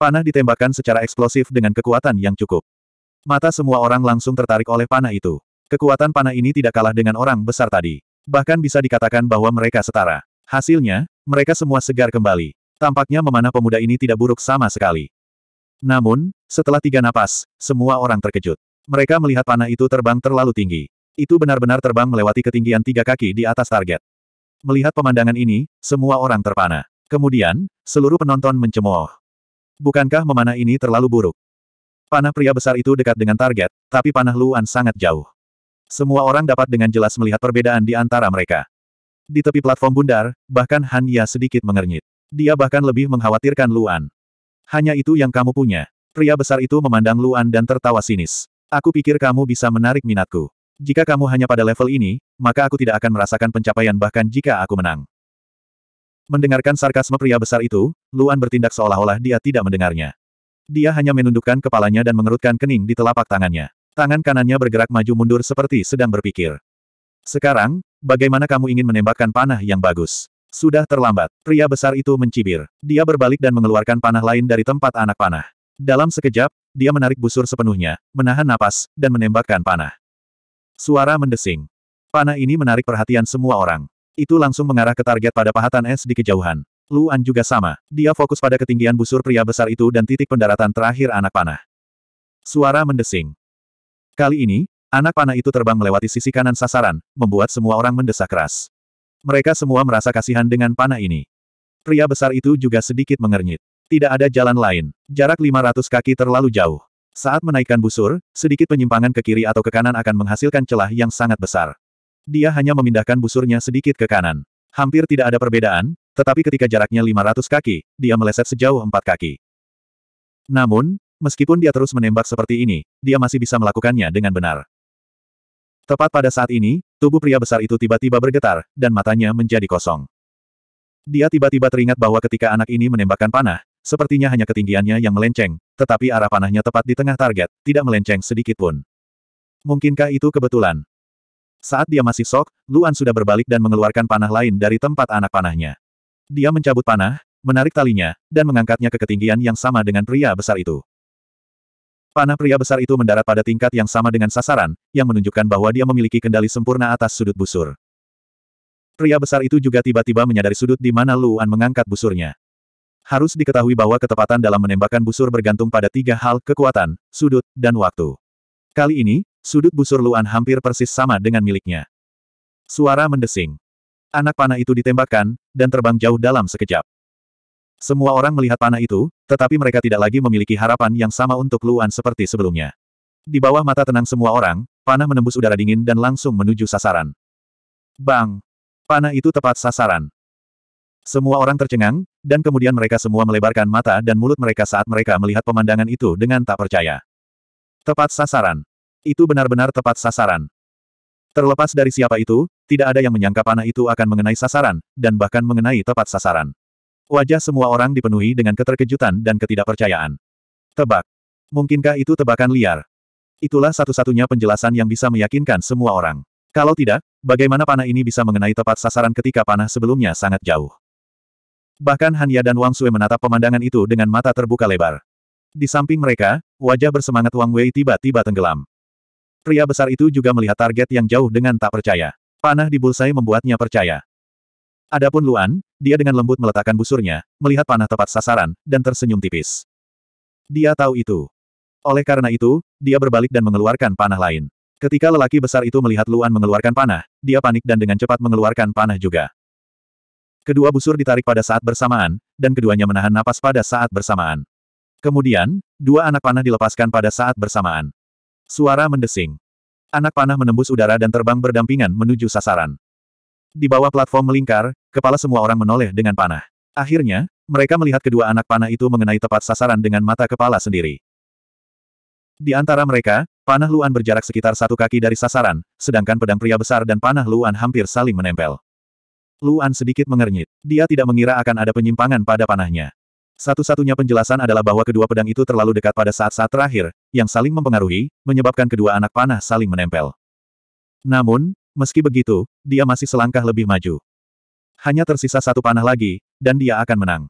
Panah ditembakkan secara eksplosif dengan kekuatan yang cukup. Mata semua orang langsung tertarik oleh panah itu. Kekuatan panah ini tidak kalah dengan orang besar tadi. Bahkan bisa dikatakan bahwa mereka setara. Hasilnya, mereka semua segar kembali. Tampaknya memanah pemuda ini tidak buruk sama sekali. Namun, setelah tiga napas, semua orang terkejut. Mereka melihat panah itu terbang terlalu tinggi. Itu benar-benar terbang melewati ketinggian tiga kaki di atas target. Melihat pemandangan ini, semua orang terpana. Kemudian, seluruh penonton mencemooh. Bukankah memanah ini terlalu buruk? Panah pria besar itu dekat dengan target, tapi panah Luan sangat jauh. Semua orang dapat dengan jelas melihat perbedaan di antara mereka. Di tepi platform bundar, bahkan Han Ya sedikit mengernyit. Dia bahkan lebih mengkhawatirkan Luan. Hanya itu yang kamu punya. Pria besar itu memandang Luan dan tertawa sinis. Aku pikir kamu bisa menarik minatku. Jika kamu hanya pada level ini, maka aku tidak akan merasakan pencapaian bahkan jika aku menang. Mendengarkan sarkasme pria besar itu, Luan bertindak seolah-olah dia tidak mendengarnya. Dia hanya menundukkan kepalanya dan mengerutkan kening di telapak tangannya. Tangan kanannya bergerak maju mundur seperti sedang berpikir. Sekarang, bagaimana kamu ingin menembakkan panah yang bagus? Sudah terlambat, pria besar itu mencibir. Dia berbalik dan mengeluarkan panah lain dari tempat anak panah. Dalam sekejap, dia menarik busur sepenuhnya, menahan napas, dan menembakkan panah. Suara mendesing. Panah ini menarik perhatian semua orang. Itu langsung mengarah ke target pada pahatan es di kejauhan. Luan juga sama. Dia fokus pada ketinggian busur pria besar itu dan titik pendaratan terakhir anak panah. Suara mendesing. Kali ini, anak panah itu terbang melewati sisi kanan sasaran, membuat semua orang mendesak keras. Mereka semua merasa kasihan dengan panah ini. Pria besar itu juga sedikit mengernyit. Tidak ada jalan lain. Jarak 500 kaki terlalu jauh. Saat menaikkan busur, sedikit penyimpangan ke kiri atau ke kanan akan menghasilkan celah yang sangat besar. Dia hanya memindahkan busurnya sedikit ke kanan. Hampir tidak ada perbedaan, tetapi ketika jaraknya 500 kaki, dia meleset sejauh 4 kaki. Namun, meskipun dia terus menembak seperti ini, dia masih bisa melakukannya dengan benar. Tepat pada saat ini, tubuh pria besar itu tiba-tiba bergetar, dan matanya menjadi kosong. Dia tiba-tiba teringat bahwa ketika anak ini menembakkan panah, sepertinya hanya ketinggiannya yang melenceng, tetapi arah panahnya tepat di tengah target, tidak melenceng sedikit pun. Mungkinkah itu kebetulan? Saat dia masih sok, Luan sudah berbalik dan mengeluarkan panah lain dari tempat anak panahnya. Dia mencabut panah, menarik talinya, dan mengangkatnya ke ketinggian yang sama dengan pria besar itu. Panah pria besar itu mendarat pada tingkat yang sama dengan sasaran, yang menunjukkan bahwa dia memiliki kendali sempurna atas sudut busur. Pria besar itu juga tiba-tiba menyadari sudut di mana Luan mengangkat busurnya. Harus diketahui bahwa ketepatan dalam menembakkan busur bergantung pada tiga hal, kekuatan, sudut, dan waktu. Kali ini, Sudut busur Luan hampir persis sama dengan miliknya. Suara mendesing. Anak panah itu ditembakkan, dan terbang jauh dalam sekejap. Semua orang melihat panah itu, tetapi mereka tidak lagi memiliki harapan yang sama untuk Luan seperti sebelumnya. Di bawah mata tenang semua orang, panah menembus udara dingin dan langsung menuju sasaran. Bang! Panah itu tepat sasaran. Semua orang tercengang, dan kemudian mereka semua melebarkan mata dan mulut mereka saat mereka melihat pemandangan itu dengan tak percaya. Tepat sasaran. Itu benar-benar tepat sasaran. Terlepas dari siapa itu, tidak ada yang menyangka panah itu akan mengenai sasaran, dan bahkan mengenai tepat sasaran. Wajah semua orang dipenuhi dengan keterkejutan dan ketidakpercayaan. Tebak. Mungkinkah itu tebakan liar? Itulah satu-satunya penjelasan yang bisa meyakinkan semua orang. Kalau tidak, bagaimana panah ini bisa mengenai tepat sasaran ketika panah sebelumnya sangat jauh? Bahkan Hanya dan Wang Sui menatap pemandangan itu dengan mata terbuka lebar. Di samping mereka, wajah bersemangat Wang Wei tiba-tiba tenggelam. Pria besar itu juga melihat target yang jauh dengan tak percaya. Panah di bulsai membuatnya percaya. Adapun Luan, dia dengan lembut meletakkan busurnya, melihat panah tepat sasaran, dan tersenyum tipis. Dia tahu itu. Oleh karena itu, dia berbalik dan mengeluarkan panah lain. Ketika lelaki besar itu melihat Luan mengeluarkan panah, dia panik dan dengan cepat mengeluarkan panah juga. Kedua busur ditarik pada saat bersamaan, dan keduanya menahan napas pada saat bersamaan. Kemudian, dua anak panah dilepaskan pada saat bersamaan. Suara mendesing. Anak panah menembus udara dan terbang berdampingan menuju sasaran. Di bawah platform melingkar, kepala semua orang menoleh dengan panah. Akhirnya, mereka melihat kedua anak panah itu mengenai tepat sasaran dengan mata kepala sendiri. Di antara mereka, panah Luan berjarak sekitar satu kaki dari sasaran, sedangkan pedang pria besar dan panah Luan hampir saling menempel. Luan sedikit mengernyit. Dia tidak mengira akan ada penyimpangan pada panahnya. Satu-satunya penjelasan adalah bahwa kedua pedang itu terlalu dekat pada saat-saat terakhir, yang saling mempengaruhi, menyebabkan kedua anak panah saling menempel. Namun, meski begitu, dia masih selangkah lebih maju. Hanya tersisa satu panah lagi, dan dia akan menang.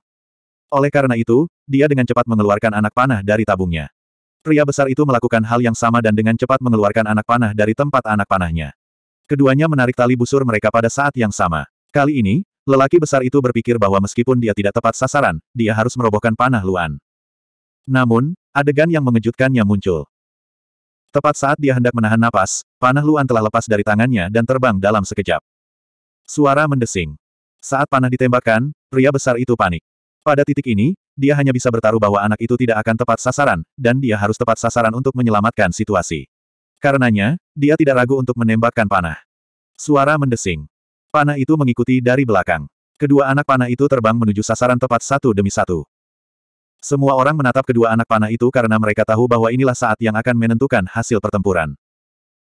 Oleh karena itu, dia dengan cepat mengeluarkan anak panah dari tabungnya. Pria besar itu melakukan hal yang sama dan dengan cepat mengeluarkan anak panah dari tempat anak panahnya. Keduanya menarik tali busur mereka pada saat yang sama. Kali ini, Lelaki besar itu berpikir bahwa meskipun dia tidak tepat sasaran, dia harus merobohkan panah Luan. Namun, adegan yang mengejutkannya muncul. Tepat saat dia hendak menahan napas, panah Luan telah lepas dari tangannya dan terbang dalam sekejap. Suara mendesing. Saat panah ditembakkan, pria besar itu panik. Pada titik ini, dia hanya bisa bertaruh bahwa anak itu tidak akan tepat sasaran, dan dia harus tepat sasaran untuk menyelamatkan situasi. Karenanya, dia tidak ragu untuk menembakkan panah. Suara mendesing. Panah itu mengikuti dari belakang. Kedua anak panah itu terbang menuju sasaran tepat satu demi satu. Semua orang menatap kedua anak panah itu karena mereka tahu bahwa inilah saat yang akan menentukan hasil pertempuran.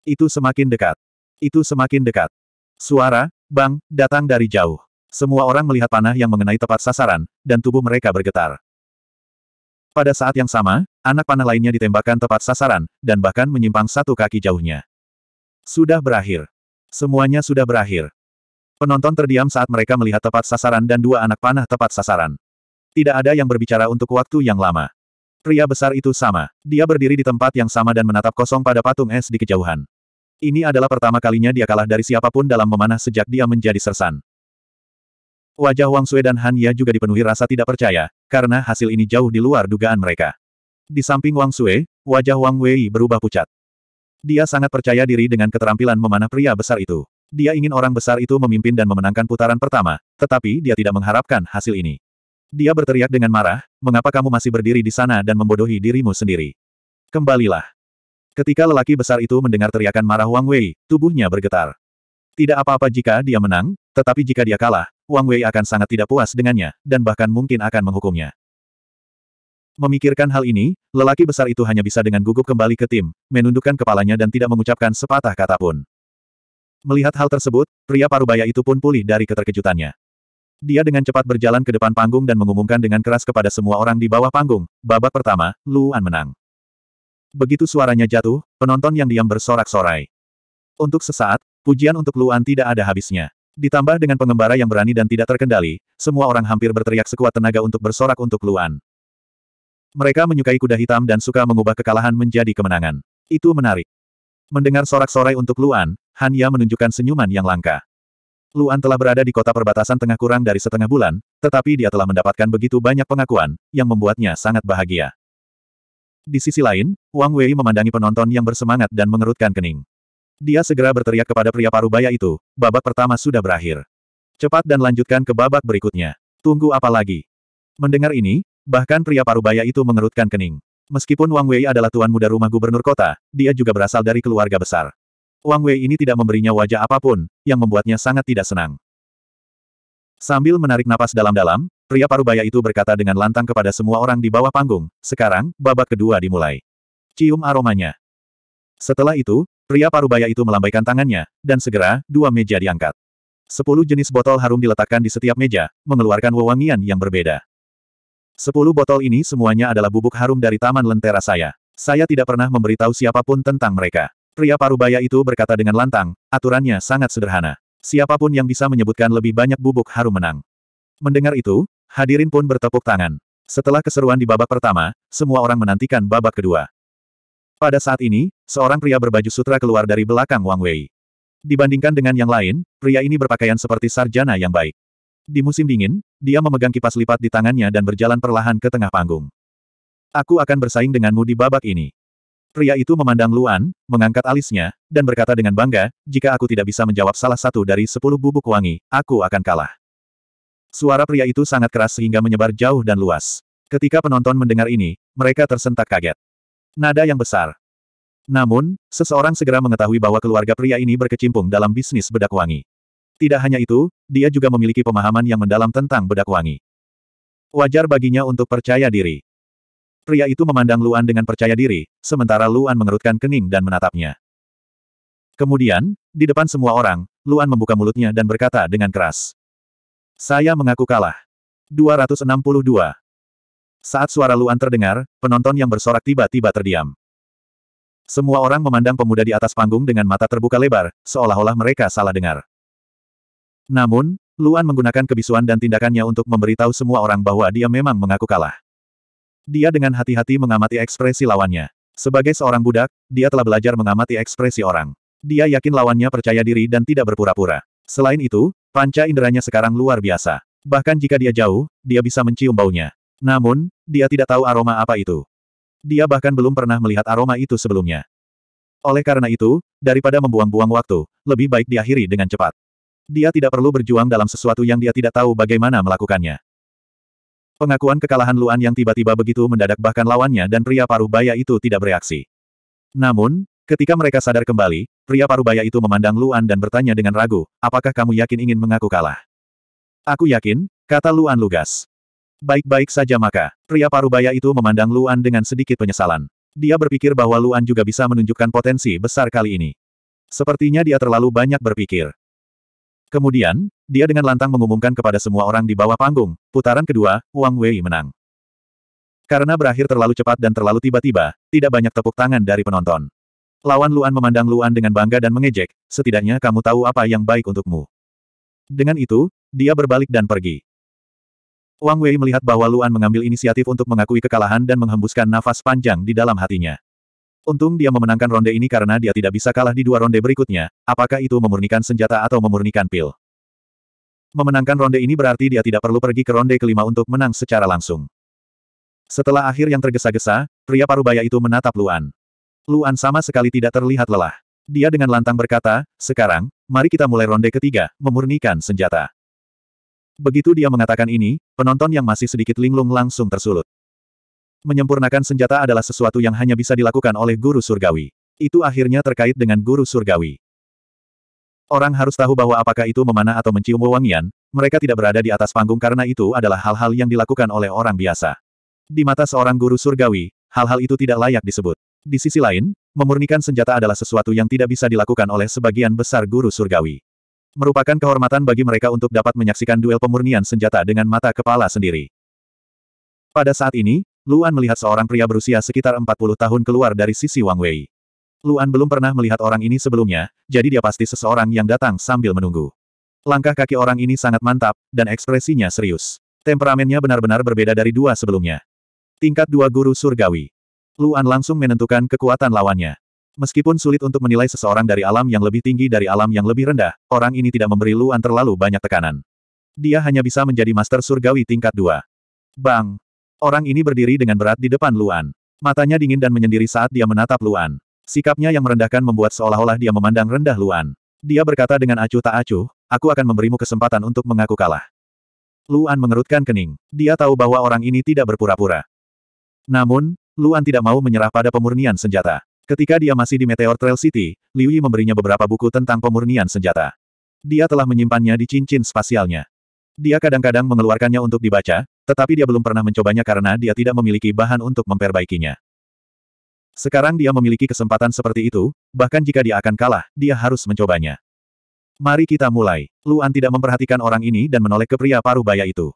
Itu semakin dekat. Itu semakin dekat. Suara, bang, datang dari jauh. Semua orang melihat panah yang mengenai tepat sasaran, dan tubuh mereka bergetar. Pada saat yang sama, anak panah lainnya ditembakkan tepat sasaran, dan bahkan menyimpang satu kaki jauhnya. Sudah berakhir. Semuanya sudah berakhir. Penonton terdiam saat mereka melihat tepat sasaran dan dua anak panah tepat sasaran. Tidak ada yang berbicara untuk waktu yang lama. Pria besar itu sama. Dia berdiri di tempat yang sama dan menatap kosong pada patung es di kejauhan. Ini adalah pertama kalinya dia kalah dari siapapun dalam memanah sejak dia menjadi sersan. Wajah Wang Sui dan Han Ya juga dipenuhi rasa tidak percaya, karena hasil ini jauh di luar dugaan mereka. Di samping Wang Sui, wajah Wang Wei berubah pucat. Dia sangat percaya diri dengan keterampilan memanah pria besar itu. Dia ingin orang besar itu memimpin dan memenangkan putaran pertama, tetapi dia tidak mengharapkan hasil ini. Dia berteriak dengan marah, mengapa kamu masih berdiri di sana dan membodohi dirimu sendiri? Kembalilah. Ketika lelaki besar itu mendengar teriakan marah Wang Wei, tubuhnya bergetar. Tidak apa-apa jika dia menang, tetapi jika dia kalah, Wang Wei akan sangat tidak puas dengannya, dan bahkan mungkin akan menghukumnya. Memikirkan hal ini, lelaki besar itu hanya bisa dengan gugup kembali ke tim, menundukkan kepalanya dan tidak mengucapkan sepatah kata pun. Melihat hal tersebut, pria parubaya itu pun pulih dari keterkejutannya. Dia dengan cepat berjalan ke depan panggung dan mengumumkan dengan keras kepada semua orang di bawah panggung, babak pertama, Luan menang. Begitu suaranya jatuh, penonton yang diam bersorak-sorai. Untuk sesaat, pujian untuk Luan tidak ada habisnya. Ditambah dengan pengembara yang berani dan tidak terkendali, semua orang hampir berteriak sekuat tenaga untuk bersorak untuk Luan. Mereka menyukai kuda hitam dan suka mengubah kekalahan menjadi kemenangan. Itu menarik. Mendengar sorak-sorai untuk Luan, hanya menunjukkan senyuman yang langka. Luan telah berada di kota perbatasan tengah kurang dari setengah bulan, tetapi dia telah mendapatkan begitu banyak pengakuan, yang membuatnya sangat bahagia. Di sisi lain, Wang Wei memandangi penonton yang bersemangat dan mengerutkan kening. Dia segera berteriak kepada pria parubaya itu, babak pertama sudah berakhir. Cepat dan lanjutkan ke babak berikutnya. Tunggu apa lagi? Mendengar ini, bahkan pria parubaya itu mengerutkan kening. Meskipun Wang Wei adalah tuan muda rumah gubernur kota, dia juga berasal dari keluarga besar. Wang Wei ini tidak memberinya wajah apapun, yang membuatnya sangat tidak senang. Sambil menarik napas dalam-dalam, pria parubaya itu berkata dengan lantang kepada semua orang di bawah panggung, sekarang, babak kedua dimulai. Cium aromanya. Setelah itu, pria parubaya itu melambaikan tangannya, dan segera, dua meja diangkat. Sepuluh jenis botol harum diletakkan di setiap meja, mengeluarkan wewangian yang berbeda. Sepuluh botol ini semuanya adalah bubuk harum dari taman lentera saya. Saya tidak pernah memberitahu siapapun tentang mereka. Pria parubaya itu berkata dengan lantang, aturannya sangat sederhana. Siapapun yang bisa menyebutkan lebih banyak bubuk harum menang. Mendengar itu, hadirin pun bertepuk tangan. Setelah keseruan di babak pertama, semua orang menantikan babak kedua. Pada saat ini, seorang pria berbaju sutra keluar dari belakang Wang Wei. Dibandingkan dengan yang lain, pria ini berpakaian seperti sarjana yang baik. Di musim dingin, dia memegang kipas lipat di tangannya dan berjalan perlahan ke tengah panggung. Aku akan bersaing denganmu di babak ini. Pria itu memandang Luan, mengangkat alisnya, dan berkata dengan bangga, jika aku tidak bisa menjawab salah satu dari sepuluh bubuk wangi, aku akan kalah. Suara pria itu sangat keras sehingga menyebar jauh dan luas. Ketika penonton mendengar ini, mereka tersentak kaget. Nada yang besar. Namun, seseorang segera mengetahui bahwa keluarga pria ini berkecimpung dalam bisnis bedak wangi. Tidak hanya itu, dia juga memiliki pemahaman yang mendalam tentang bedak wangi. Wajar baginya untuk percaya diri. Pria itu memandang Luan dengan percaya diri, sementara Luan mengerutkan kening dan menatapnya. Kemudian, di depan semua orang, Luan membuka mulutnya dan berkata dengan keras. Saya mengaku kalah. 262. Saat suara Luan terdengar, penonton yang bersorak tiba-tiba terdiam. Semua orang memandang pemuda di atas panggung dengan mata terbuka lebar, seolah-olah mereka salah dengar. Namun, Luan menggunakan kebisuan dan tindakannya untuk memberitahu semua orang bahwa dia memang mengaku kalah. Dia dengan hati-hati mengamati ekspresi lawannya. Sebagai seorang budak, dia telah belajar mengamati ekspresi orang. Dia yakin lawannya percaya diri dan tidak berpura-pura. Selain itu, panca inderanya sekarang luar biasa. Bahkan jika dia jauh, dia bisa mencium baunya. Namun, dia tidak tahu aroma apa itu. Dia bahkan belum pernah melihat aroma itu sebelumnya. Oleh karena itu, daripada membuang-buang waktu, lebih baik diakhiri dengan cepat. Dia tidak perlu berjuang dalam sesuatu yang dia tidak tahu bagaimana melakukannya. Pengakuan kekalahan Luan yang tiba-tiba begitu mendadak bahkan lawannya dan pria paruh baya itu tidak bereaksi. Namun, ketika mereka sadar kembali, pria paruh baya itu memandang Luan dan bertanya dengan ragu, apakah kamu yakin ingin mengaku kalah? Aku yakin, kata Luan lugas. Baik-baik saja maka, pria paruh baya itu memandang Luan dengan sedikit penyesalan. Dia berpikir bahwa Luan juga bisa menunjukkan potensi besar kali ini. Sepertinya dia terlalu banyak berpikir. Kemudian, dia dengan lantang mengumumkan kepada semua orang di bawah panggung, putaran kedua, Wang Wei menang. Karena berakhir terlalu cepat dan terlalu tiba-tiba, tidak banyak tepuk tangan dari penonton. Lawan Luan memandang Luan dengan bangga dan mengejek, setidaknya kamu tahu apa yang baik untukmu. Dengan itu, dia berbalik dan pergi. Wang Wei melihat bahwa Luan mengambil inisiatif untuk mengakui kekalahan dan menghembuskan nafas panjang di dalam hatinya. Untung dia memenangkan ronde ini karena dia tidak bisa kalah di dua ronde berikutnya, apakah itu memurnikan senjata atau memurnikan pil. Memenangkan ronde ini berarti dia tidak perlu pergi ke ronde kelima untuk menang secara langsung. Setelah akhir yang tergesa-gesa, pria parubaya itu menatap Luan. Luan sama sekali tidak terlihat lelah. Dia dengan lantang berkata, sekarang, mari kita mulai ronde ketiga, memurnikan senjata. Begitu dia mengatakan ini, penonton yang masih sedikit linglung langsung tersulut. Menyempurnakan senjata adalah sesuatu yang hanya bisa dilakukan oleh guru surgawi. Itu akhirnya terkait dengan guru surgawi. Orang harus tahu bahwa apakah itu memanah atau mencium wewangian, mereka tidak berada di atas panggung karena itu adalah hal-hal yang dilakukan oleh orang biasa. Di mata seorang guru surgawi, hal-hal itu tidak layak disebut. Di sisi lain, memurnikan senjata adalah sesuatu yang tidak bisa dilakukan oleh sebagian besar guru surgawi. Merupakan kehormatan bagi mereka untuk dapat menyaksikan duel pemurnian senjata dengan mata kepala sendiri. Pada saat ini, Luan melihat seorang pria berusia sekitar 40 tahun keluar dari sisi Wang Wei. Luan belum pernah melihat orang ini sebelumnya, jadi dia pasti seseorang yang datang sambil menunggu. Langkah kaki orang ini sangat mantap, dan ekspresinya serius. Temperamennya benar-benar berbeda dari dua sebelumnya. Tingkat dua guru surgawi. Luan langsung menentukan kekuatan lawannya. Meskipun sulit untuk menilai seseorang dari alam yang lebih tinggi dari alam yang lebih rendah, orang ini tidak memberi Luan terlalu banyak tekanan. Dia hanya bisa menjadi master surgawi tingkat dua. Bang! Orang ini berdiri dengan berat di depan Luan. Matanya dingin dan menyendiri saat dia menatap Luan. Sikapnya yang merendahkan membuat seolah-olah dia memandang rendah Luan. Dia berkata dengan acuh tak acuh, aku akan memberimu kesempatan untuk mengaku kalah. Luan mengerutkan kening. Dia tahu bahwa orang ini tidak berpura-pura. Namun, Luan tidak mau menyerah pada pemurnian senjata. Ketika dia masih di Meteor Trail City, Liu Yi memberinya beberapa buku tentang pemurnian senjata. Dia telah menyimpannya di cincin spasialnya. Dia kadang-kadang mengeluarkannya untuk dibaca, tetapi dia belum pernah mencobanya karena dia tidak memiliki bahan untuk memperbaikinya. Sekarang dia memiliki kesempatan seperti itu, bahkan jika dia akan kalah, dia harus mencobanya. Mari kita mulai. Luan tidak memperhatikan orang ini dan menoleh ke pria paruh baya itu.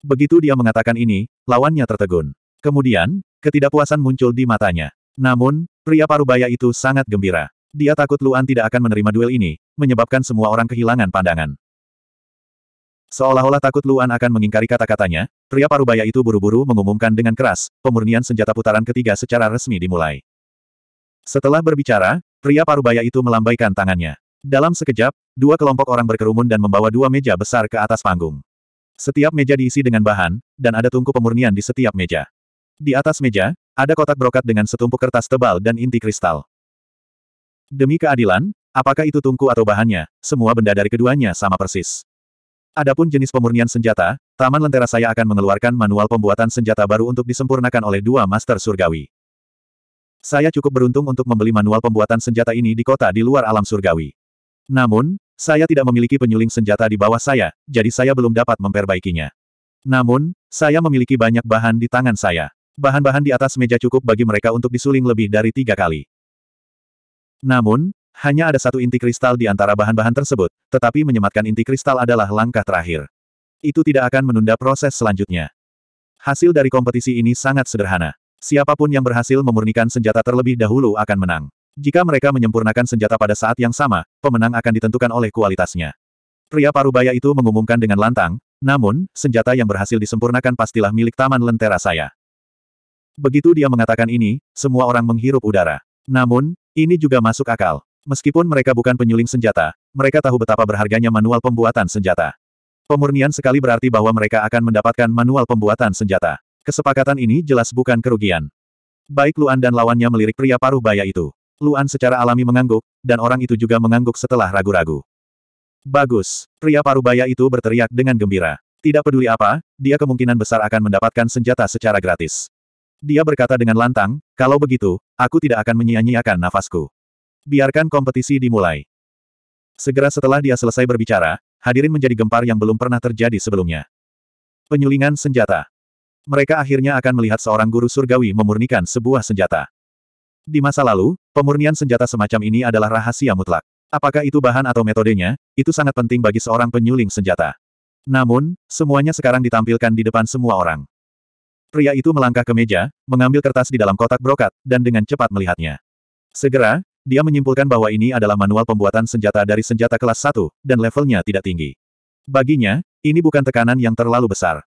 Begitu dia mengatakan ini, lawannya tertegun. Kemudian, ketidakpuasan muncul di matanya. Namun, pria paruh baya itu sangat gembira. Dia takut Luan tidak akan menerima duel ini, menyebabkan semua orang kehilangan pandangan. Seolah-olah takut Luan akan mengingkari kata-katanya, pria parubaya itu buru-buru mengumumkan dengan keras, pemurnian senjata putaran ketiga secara resmi dimulai. Setelah berbicara, pria parubaya itu melambaikan tangannya. Dalam sekejap, dua kelompok orang berkerumun dan membawa dua meja besar ke atas panggung. Setiap meja diisi dengan bahan, dan ada tungku pemurnian di setiap meja. Di atas meja, ada kotak brokat dengan setumpuk kertas tebal dan inti kristal. Demi keadilan, apakah itu tungku atau bahannya, semua benda dari keduanya sama persis. Adapun jenis pemurnian senjata, Taman Lentera saya akan mengeluarkan manual pembuatan senjata baru untuk disempurnakan oleh dua master surgawi. Saya cukup beruntung untuk membeli manual pembuatan senjata ini di kota di luar alam surgawi. Namun, saya tidak memiliki penyuling senjata di bawah saya, jadi saya belum dapat memperbaikinya. Namun, saya memiliki banyak bahan di tangan saya. Bahan-bahan di atas meja cukup bagi mereka untuk disuling lebih dari tiga kali. Namun, hanya ada satu inti kristal di antara bahan-bahan tersebut, tetapi menyematkan inti kristal adalah langkah terakhir. Itu tidak akan menunda proses selanjutnya. Hasil dari kompetisi ini sangat sederhana. Siapapun yang berhasil memurnikan senjata terlebih dahulu akan menang. Jika mereka menyempurnakan senjata pada saat yang sama, pemenang akan ditentukan oleh kualitasnya. Pria parubaya itu mengumumkan dengan lantang, namun, senjata yang berhasil disempurnakan pastilah milik Taman Lentera saya. Begitu dia mengatakan ini, semua orang menghirup udara. Namun, ini juga masuk akal. Meskipun mereka bukan penyuling senjata, mereka tahu betapa berharganya manual pembuatan senjata. Pemurnian sekali berarti bahwa mereka akan mendapatkan manual pembuatan senjata. Kesepakatan ini jelas bukan kerugian. Baik Luan dan lawannya melirik pria paruh baya itu. Luan secara alami mengangguk, dan orang itu juga mengangguk setelah ragu-ragu. Bagus, pria paruh baya itu berteriak dengan gembira. Tidak peduli apa, dia kemungkinan besar akan mendapatkan senjata secara gratis. Dia berkata dengan lantang, kalau begitu, aku tidak akan menyia-nyiakan nafasku. Biarkan kompetisi dimulai. Segera setelah dia selesai berbicara, hadirin menjadi gempar yang belum pernah terjadi sebelumnya. Penyulingan senjata. Mereka akhirnya akan melihat seorang guru surgawi memurnikan sebuah senjata. Di masa lalu, pemurnian senjata semacam ini adalah rahasia mutlak. Apakah itu bahan atau metodenya, itu sangat penting bagi seorang penyuling senjata. Namun, semuanya sekarang ditampilkan di depan semua orang. Pria itu melangkah ke meja, mengambil kertas di dalam kotak brokat, dan dengan cepat melihatnya. Segera, dia menyimpulkan bahwa ini adalah manual pembuatan senjata dari senjata kelas 1, dan levelnya tidak tinggi. Baginya, ini bukan tekanan yang terlalu besar.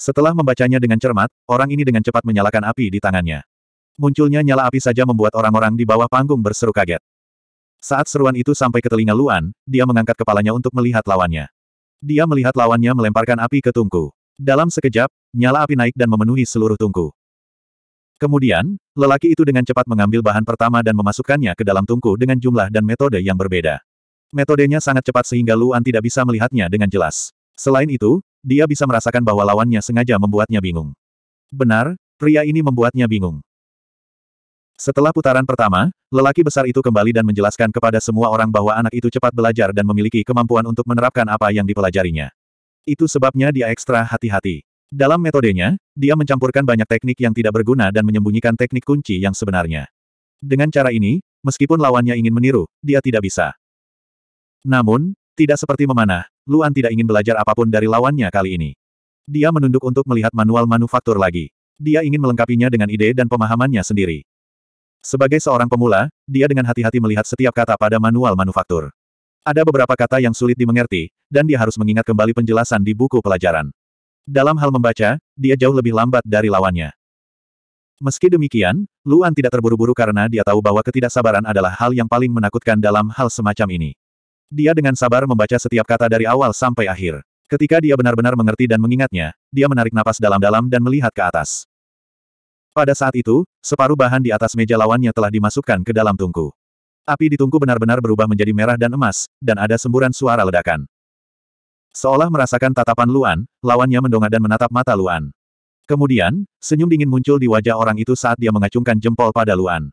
Setelah membacanya dengan cermat, orang ini dengan cepat menyalakan api di tangannya. Munculnya nyala api saja membuat orang-orang di bawah panggung berseru kaget. Saat seruan itu sampai ke telinga Luan, dia mengangkat kepalanya untuk melihat lawannya. Dia melihat lawannya melemparkan api ke tungku. Dalam sekejap, nyala api naik dan memenuhi seluruh tungku. Kemudian, lelaki itu dengan cepat mengambil bahan pertama dan memasukkannya ke dalam tungku dengan jumlah dan metode yang berbeda. Metodenya sangat cepat sehingga Luan tidak bisa melihatnya dengan jelas. Selain itu, dia bisa merasakan bahwa lawannya sengaja membuatnya bingung. Benar, pria ini membuatnya bingung. Setelah putaran pertama, lelaki besar itu kembali dan menjelaskan kepada semua orang bahwa anak itu cepat belajar dan memiliki kemampuan untuk menerapkan apa yang dipelajarinya. Itu sebabnya dia ekstra hati-hati. Dalam metodenya, dia mencampurkan banyak teknik yang tidak berguna dan menyembunyikan teknik kunci yang sebenarnya. Dengan cara ini, meskipun lawannya ingin meniru, dia tidak bisa. Namun, tidak seperti memanah, Luan tidak ingin belajar apapun dari lawannya kali ini. Dia menunduk untuk melihat manual manufaktur lagi. Dia ingin melengkapinya dengan ide dan pemahamannya sendiri. Sebagai seorang pemula, dia dengan hati-hati melihat setiap kata pada manual manufaktur. Ada beberapa kata yang sulit dimengerti, dan dia harus mengingat kembali penjelasan di buku pelajaran. Dalam hal membaca, dia jauh lebih lambat dari lawannya. Meski demikian, Luan tidak terburu-buru karena dia tahu bahwa ketidaksabaran adalah hal yang paling menakutkan dalam hal semacam ini. Dia dengan sabar membaca setiap kata dari awal sampai akhir. Ketika dia benar-benar mengerti dan mengingatnya, dia menarik napas dalam-dalam dan melihat ke atas. Pada saat itu, separuh bahan di atas meja lawannya telah dimasukkan ke dalam tungku. Api di tungku benar-benar berubah menjadi merah dan emas, dan ada semburan suara ledakan. Seolah merasakan tatapan Luan, lawannya mendongak dan menatap mata Luan. Kemudian, senyum dingin muncul di wajah orang itu saat dia mengacungkan jempol pada Luan.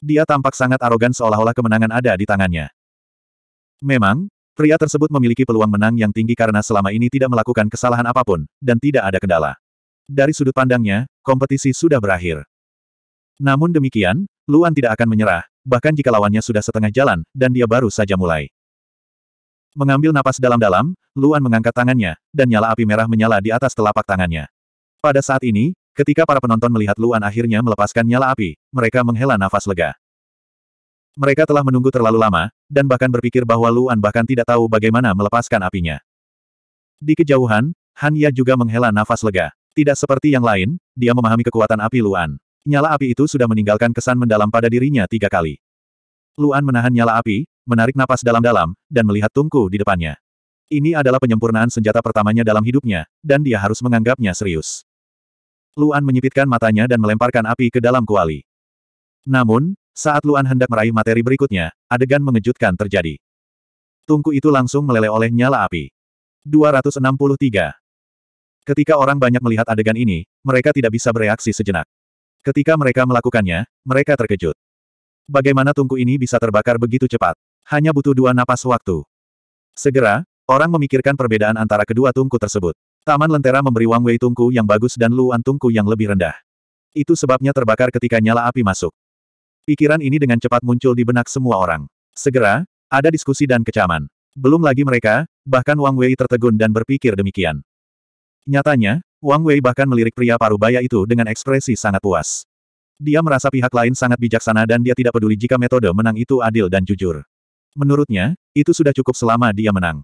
Dia tampak sangat arogan seolah-olah kemenangan ada di tangannya. Memang, pria tersebut memiliki peluang menang yang tinggi karena selama ini tidak melakukan kesalahan apapun, dan tidak ada kendala. Dari sudut pandangnya, kompetisi sudah berakhir. Namun demikian, Luan tidak akan menyerah, bahkan jika lawannya sudah setengah jalan, dan dia baru saja mulai. Mengambil napas dalam-dalam, Luan mengangkat tangannya, dan nyala api merah menyala di atas telapak tangannya. Pada saat ini, ketika para penonton melihat Luan akhirnya melepaskan nyala api, mereka menghela nafas lega. Mereka telah menunggu terlalu lama, dan bahkan berpikir bahwa Luan bahkan tidak tahu bagaimana melepaskan apinya. Di kejauhan, Han Ya juga menghela nafas lega. Tidak seperti yang lain, dia memahami kekuatan api Luan. Nyala api itu sudah meninggalkan kesan mendalam pada dirinya tiga kali. Luan menahan nyala api, menarik napas dalam-dalam, dan melihat tungku di depannya. Ini adalah penyempurnaan senjata pertamanya dalam hidupnya, dan dia harus menganggapnya serius. Luan menyipitkan matanya dan melemparkan api ke dalam kuali. Namun, saat Luan hendak meraih materi berikutnya, adegan mengejutkan terjadi. Tungku itu langsung meleleh oleh nyala api. 263. Ketika orang banyak melihat adegan ini, mereka tidak bisa bereaksi sejenak. Ketika mereka melakukannya, mereka terkejut. Bagaimana tungku ini bisa terbakar begitu cepat? Hanya butuh dua napas waktu. Segera, orang memikirkan perbedaan antara kedua tungku tersebut. Taman Lentera memberi Wang Wei tungku yang bagus dan Luan tungku yang lebih rendah. Itu sebabnya terbakar ketika nyala api masuk. Pikiran ini dengan cepat muncul di benak semua orang. Segera, ada diskusi dan kecaman. Belum lagi mereka, bahkan Wang Wei tertegun dan berpikir demikian. Nyatanya, Wang Wei bahkan melirik pria parubaya itu dengan ekspresi sangat puas. Dia merasa pihak lain sangat bijaksana dan dia tidak peduli jika metode menang itu adil dan jujur. Menurutnya, itu sudah cukup selama dia menang.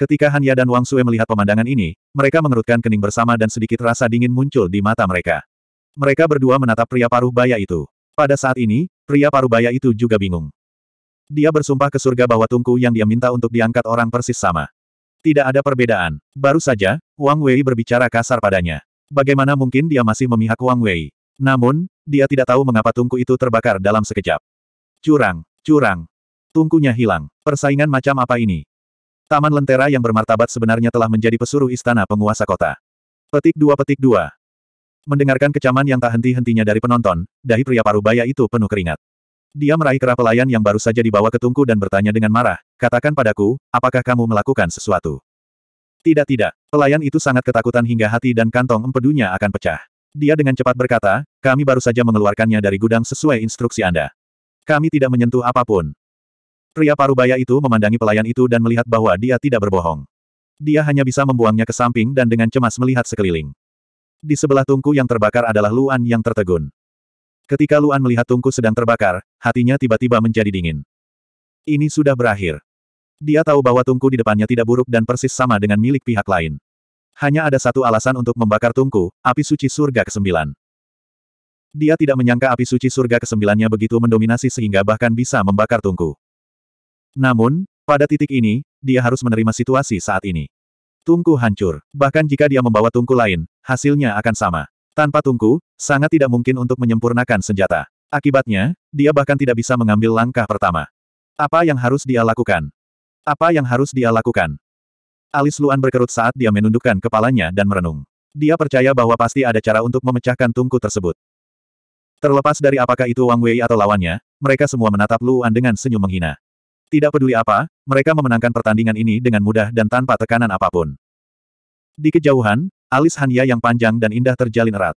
Ketika Hanya dan Wang Sue melihat pemandangan ini, mereka mengerutkan kening bersama dan sedikit rasa dingin muncul di mata mereka. Mereka berdua menatap pria paruh baya itu. Pada saat ini, pria paruh baya itu juga bingung. Dia bersumpah ke surga bahwa tungku yang dia minta untuk diangkat orang persis sama. Tidak ada perbedaan. Baru saja, Wang Wei berbicara kasar padanya. Bagaimana mungkin dia masih memihak Wang Wei? Namun, dia tidak tahu mengapa tungku itu terbakar dalam sekejap. Curang, curang, Tungkunya hilang. Persaingan macam apa ini? Taman Lentera yang bermartabat sebenarnya telah menjadi pesuruh istana penguasa kota. Petik dua petik dua. Mendengarkan kecaman yang tak henti-hentinya dari penonton, dahi pria parubaya itu penuh keringat. Dia meraih kerah pelayan yang baru saja dibawa ke tungku dan bertanya dengan marah, katakan padaku, apakah kamu melakukan sesuatu? Tidak tidak, pelayan itu sangat ketakutan hingga hati dan kantong empedunya akan pecah. Dia dengan cepat berkata, kami baru saja mengeluarkannya dari gudang sesuai instruksi Anda. Kami tidak menyentuh apapun. Pria parubaya itu memandangi pelayan itu dan melihat bahwa dia tidak berbohong. Dia hanya bisa membuangnya ke samping dan dengan cemas melihat sekeliling. Di sebelah tungku yang terbakar adalah Luan yang tertegun. Ketika Luan melihat tungku sedang terbakar, hatinya tiba-tiba menjadi dingin. Ini sudah berakhir. Dia tahu bahwa tungku di depannya tidak buruk dan persis sama dengan milik pihak lain. Hanya ada satu alasan untuk membakar tungku, api suci surga ke-9. Dia tidak menyangka api suci surga ke-9-nya begitu mendominasi sehingga bahkan bisa membakar tungku. Namun, pada titik ini, dia harus menerima situasi saat ini. Tungku hancur. Bahkan jika dia membawa tungku lain, hasilnya akan sama. Tanpa tungku, sangat tidak mungkin untuk menyempurnakan senjata. Akibatnya, dia bahkan tidak bisa mengambil langkah pertama. Apa yang harus dia lakukan? Apa yang harus dia lakukan? Alis Luan berkerut saat dia menundukkan kepalanya dan merenung. Dia percaya bahwa pasti ada cara untuk memecahkan tungku tersebut. Terlepas dari apakah itu Wang Wei atau lawannya, mereka semua menatap Luan dengan senyum menghina. Tidak peduli apa, mereka memenangkan pertandingan ini dengan mudah dan tanpa tekanan apapun. Di kejauhan, alis Hanya yang panjang dan indah terjalin erat.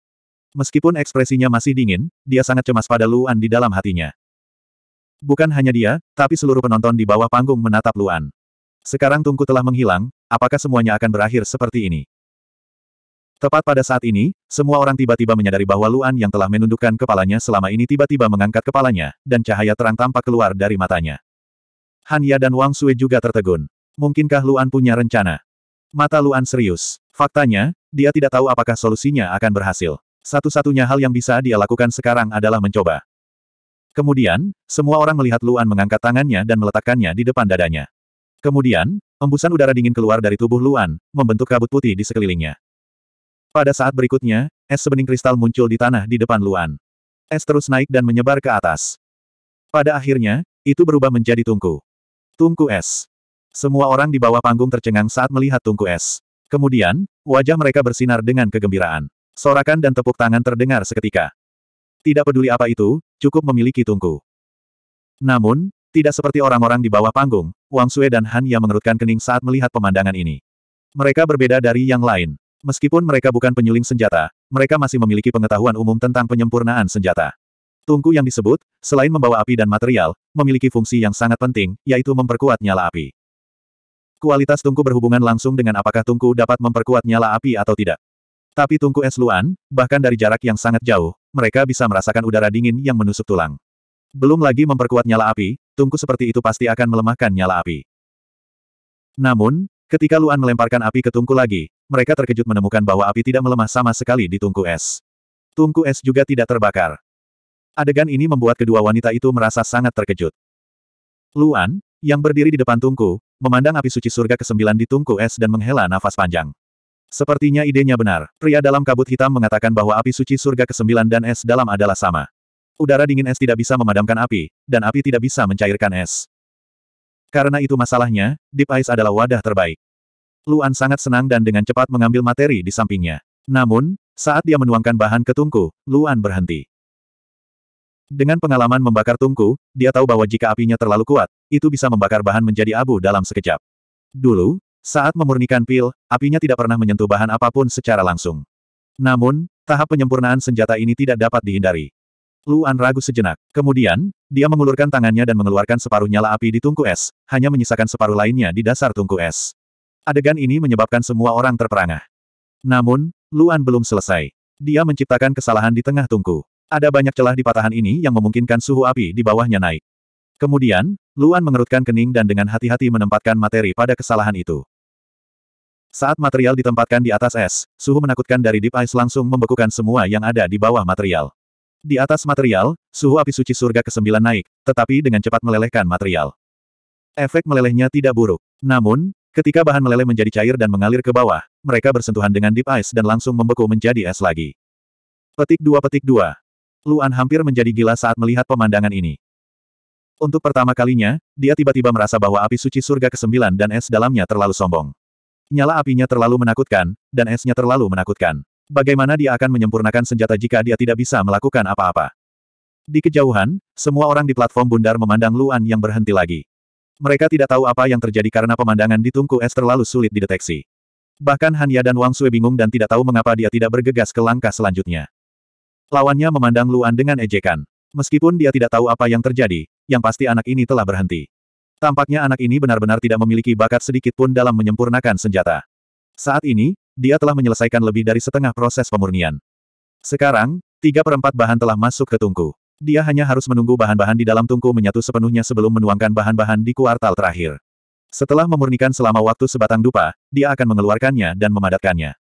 Meskipun ekspresinya masih dingin, dia sangat cemas pada Luan di dalam hatinya. Bukan hanya dia, tapi seluruh penonton di bawah panggung menatap Luan. Sekarang tungku telah menghilang, apakah semuanya akan berakhir seperti ini? Tepat pada saat ini, semua orang tiba-tiba menyadari bahwa Luan yang telah menundukkan kepalanya selama ini tiba-tiba mengangkat kepalanya, dan cahaya terang tampak keluar dari matanya. Hanya dan Wang Sui juga tertegun. Mungkinkah Luan punya rencana? Mata Luan serius. Faktanya, dia tidak tahu apakah solusinya akan berhasil. Satu-satunya hal yang bisa dia lakukan sekarang adalah mencoba. Kemudian, semua orang melihat Luan mengangkat tangannya dan meletakkannya di depan dadanya. Kemudian, embusan udara dingin keluar dari tubuh Luan, membentuk kabut putih di sekelilingnya. Pada saat berikutnya, es sebening kristal muncul di tanah di depan Luan. Es terus naik dan menyebar ke atas. Pada akhirnya, itu berubah menjadi tungku. Tungku es. Semua orang di bawah panggung tercengang saat melihat tungku es. Kemudian, wajah mereka bersinar dengan kegembiraan. Sorakan dan tepuk tangan terdengar seketika. Tidak peduli apa itu, cukup memiliki tungku. Namun, tidak seperti orang-orang di bawah panggung, Wang Sue dan Han Ya mengerutkan kening saat melihat pemandangan ini. Mereka berbeda dari yang lain. Meskipun mereka bukan penyuling senjata, mereka masih memiliki pengetahuan umum tentang penyempurnaan senjata. Tungku yang disebut, selain membawa api dan material, memiliki fungsi yang sangat penting, yaitu memperkuat nyala api. Kualitas tungku berhubungan langsung dengan apakah tungku dapat memperkuat nyala api atau tidak. Tapi tungku es luan, bahkan dari jarak yang sangat jauh, mereka bisa merasakan udara dingin yang menusuk tulang. Belum lagi memperkuat nyala api, tungku seperti itu pasti akan melemahkan nyala api. Namun, ketika Luan melemparkan api ke tungku lagi, mereka terkejut menemukan bahwa api tidak melemah sama sekali di tungku es. Tungku es juga tidak terbakar. Adegan ini membuat kedua wanita itu merasa sangat terkejut. Luan, yang berdiri di depan tungku, memandang api suci surga ke-9 di tungku es dan menghela nafas panjang. Sepertinya idenya benar. Pria dalam kabut hitam mengatakan bahwa api suci surga ke-9 dan es dalam adalah sama. Udara dingin es tidak bisa memadamkan api, dan api tidak bisa mencairkan es. Karena itu masalahnya, Deep Ice adalah wadah terbaik. Luan sangat senang dan dengan cepat mengambil materi di sampingnya. Namun, saat dia menuangkan bahan ke tungku, Luan berhenti. Dengan pengalaman membakar tungku, dia tahu bahwa jika apinya terlalu kuat, itu bisa membakar bahan menjadi abu dalam sekejap. Dulu, saat memurnikan pil, apinya tidak pernah menyentuh bahan apapun secara langsung. Namun, tahap penyempurnaan senjata ini tidak dapat dihindari. Luan ragu sejenak. Kemudian, dia mengulurkan tangannya dan mengeluarkan separuh nyala api di tungku es, hanya menyisakan separuh lainnya di dasar tungku es. Adegan ini menyebabkan semua orang terperangah. Namun, Luan belum selesai. Dia menciptakan kesalahan di tengah tungku. Ada banyak celah di patahan ini yang memungkinkan suhu api di bawahnya naik. Kemudian, Luan mengerutkan kening dan dengan hati-hati menempatkan materi pada kesalahan itu. Saat material ditempatkan di atas es, suhu menakutkan dari Deep Ice langsung membekukan semua yang ada di bawah material. Di atas material, suhu api suci surga ke-9 naik, tetapi dengan cepat melelehkan material. Efek melelehnya tidak buruk. Namun, ketika bahan meleleh menjadi cair dan mengalir ke bawah, mereka bersentuhan dengan Deep Ice dan langsung membeku menjadi es lagi. Petik 2 Petik 2 Luan hampir menjadi gila saat melihat pemandangan ini. Untuk pertama kalinya, dia tiba-tiba merasa bahwa api suci surga ke-9 dan es dalamnya terlalu sombong. Nyala apinya terlalu menakutkan, dan esnya terlalu menakutkan. Bagaimana dia akan menyempurnakan senjata jika dia tidak bisa melakukan apa-apa? Di kejauhan, semua orang di platform bundar memandang Luan yang berhenti lagi. Mereka tidak tahu apa yang terjadi karena pemandangan di tungku es terlalu sulit dideteksi. Bahkan Hanya dan Wang Sui bingung dan tidak tahu mengapa dia tidak bergegas ke langkah selanjutnya. Lawannya memandang Luan dengan ejekan. Meskipun dia tidak tahu apa yang terjadi, yang pasti anak ini telah berhenti. Tampaknya anak ini benar-benar tidak memiliki bakat sedikit pun dalam menyempurnakan senjata. Saat ini, dia telah menyelesaikan lebih dari setengah proses pemurnian. Sekarang, tiga perempat bahan telah masuk ke tungku. Dia hanya harus menunggu bahan-bahan di dalam tungku menyatu sepenuhnya sebelum menuangkan bahan-bahan di kuartal terakhir. Setelah memurnikan selama waktu sebatang dupa, dia akan mengeluarkannya dan memadatkannya.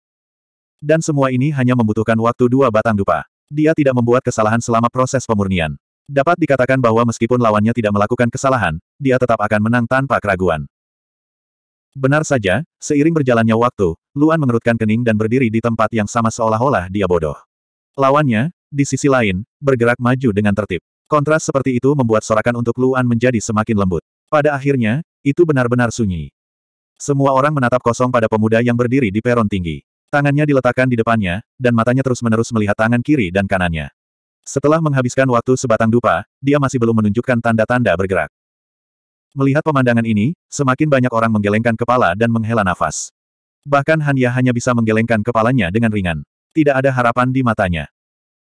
Dan semua ini hanya membutuhkan waktu dua batang dupa. Dia tidak membuat kesalahan selama proses pemurnian. Dapat dikatakan bahwa meskipun lawannya tidak melakukan kesalahan, dia tetap akan menang tanpa keraguan. Benar saja, seiring berjalannya waktu, Luan mengerutkan kening dan berdiri di tempat yang sama seolah-olah dia bodoh. Lawannya, di sisi lain, bergerak maju dengan tertib. Kontras seperti itu membuat sorakan untuk Luan menjadi semakin lembut. Pada akhirnya, itu benar-benar sunyi. Semua orang menatap kosong pada pemuda yang berdiri di peron tinggi. Tangannya diletakkan di depannya, dan matanya terus-menerus melihat tangan kiri dan kanannya. Setelah menghabiskan waktu sebatang dupa, dia masih belum menunjukkan tanda-tanda bergerak. Melihat pemandangan ini, semakin banyak orang menggelengkan kepala dan menghela nafas. Bahkan Hanya hanya bisa menggelengkan kepalanya dengan ringan. Tidak ada harapan di matanya.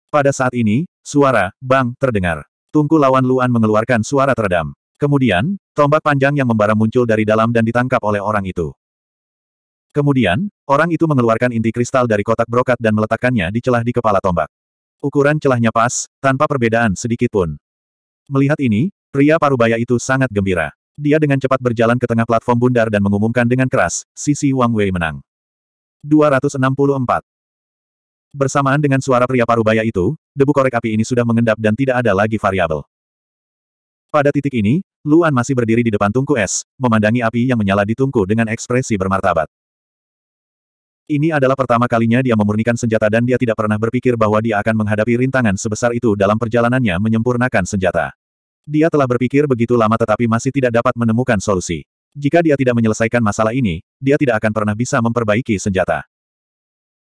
Pada saat ini, suara, bang, terdengar. Tungku lawan Luan mengeluarkan suara teredam. Kemudian, tombak panjang yang membara muncul dari dalam dan ditangkap oleh orang itu. Kemudian, orang itu mengeluarkan inti kristal dari kotak brokat dan meletakkannya di celah di kepala tombak. Ukuran celahnya pas, tanpa perbedaan sedikit pun. Melihat ini, pria parubaya itu sangat gembira. Dia dengan cepat berjalan ke tengah platform bundar dan mengumumkan dengan keras, Sisi Wang Wei menang. 264. Bersamaan dengan suara pria parubaya itu, debu korek api ini sudah mengendap dan tidak ada lagi variabel. Pada titik ini, Luan masih berdiri di depan tungku es, memandangi api yang menyala di tungku dengan ekspresi bermartabat. Ini adalah pertama kalinya dia memurnikan senjata dan dia tidak pernah berpikir bahwa dia akan menghadapi rintangan sebesar itu dalam perjalanannya menyempurnakan senjata. Dia telah berpikir begitu lama tetapi masih tidak dapat menemukan solusi. Jika dia tidak menyelesaikan masalah ini, dia tidak akan pernah bisa memperbaiki senjata.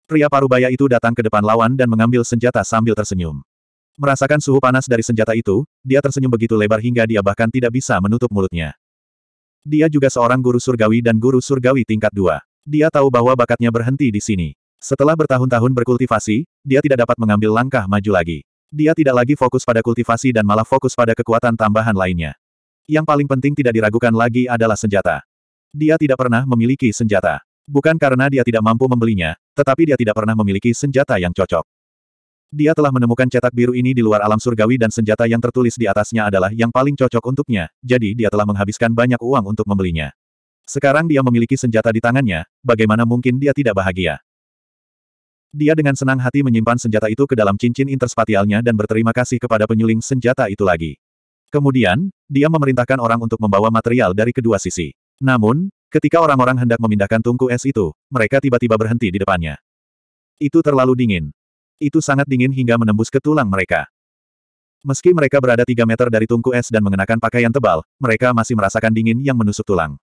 Pria parubaya itu datang ke depan lawan dan mengambil senjata sambil tersenyum. Merasakan suhu panas dari senjata itu, dia tersenyum begitu lebar hingga dia bahkan tidak bisa menutup mulutnya. Dia juga seorang guru surgawi dan guru surgawi tingkat dua. Dia tahu bahwa bakatnya berhenti di sini. Setelah bertahun-tahun berkultivasi, dia tidak dapat mengambil langkah maju lagi. Dia tidak lagi fokus pada kultivasi dan malah fokus pada kekuatan tambahan lainnya. Yang paling penting tidak diragukan lagi adalah senjata. Dia tidak pernah memiliki senjata. Bukan karena dia tidak mampu membelinya, tetapi dia tidak pernah memiliki senjata yang cocok. Dia telah menemukan cetak biru ini di luar alam surgawi dan senjata yang tertulis di atasnya adalah yang paling cocok untuknya, jadi dia telah menghabiskan banyak uang untuk membelinya. Sekarang dia memiliki senjata di tangannya, bagaimana mungkin dia tidak bahagia? Dia dengan senang hati menyimpan senjata itu ke dalam cincin interspatialnya dan berterima kasih kepada penyuling senjata itu lagi. Kemudian, dia memerintahkan orang untuk membawa material dari kedua sisi. Namun, ketika orang-orang hendak memindahkan tungku es itu, mereka tiba-tiba berhenti di depannya. Itu terlalu dingin. Itu sangat dingin hingga menembus ke tulang mereka. Meski mereka berada 3 meter dari tungku es dan mengenakan pakaian tebal, mereka masih merasakan dingin yang menusuk tulang.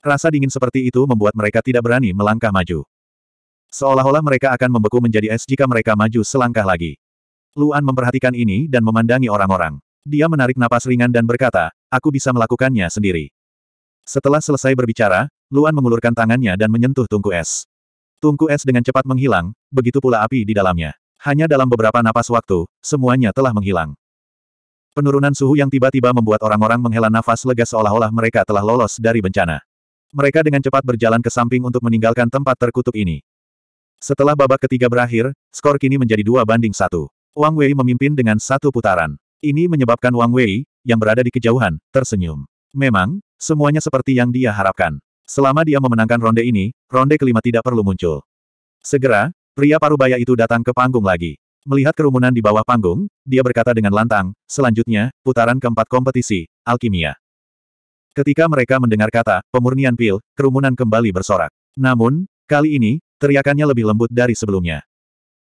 Rasa dingin seperti itu membuat mereka tidak berani melangkah maju. Seolah-olah mereka akan membeku menjadi es jika mereka maju selangkah lagi. Luan memperhatikan ini dan memandangi orang-orang. Dia menarik napas ringan dan berkata, aku bisa melakukannya sendiri. Setelah selesai berbicara, Luan mengulurkan tangannya dan menyentuh tungku es. Tungku es dengan cepat menghilang, begitu pula api di dalamnya. Hanya dalam beberapa napas waktu, semuanya telah menghilang. Penurunan suhu yang tiba-tiba membuat orang-orang menghela nafas lega seolah-olah mereka telah lolos dari bencana. Mereka dengan cepat berjalan ke samping untuk meninggalkan tempat terkutuk ini. Setelah babak ketiga berakhir, skor kini menjadi dua banding satu. Wang Wei memimpin dengan satu putaran. Ini menyebabkan Wang Wei, yang berada di kejauhan, tersenyum. Memang, semuanya seperti yang dia harapkan. Selama dia memenangkan ronde ini, ronde kelima tidak perlu muncul. Segera, pria parubaya itu datang ke panggung lagi. Melihat kerumunan di bawah panggung, dia berkata dengan lantang, selanjutnya, putaran keempat kompetisi, alkimia. Ketika mereka mendengar kata, pemurnian pil, kerumunan kembali bersorak. Namun, kali ini, teriakannya lebih lembut dari sebelumnya.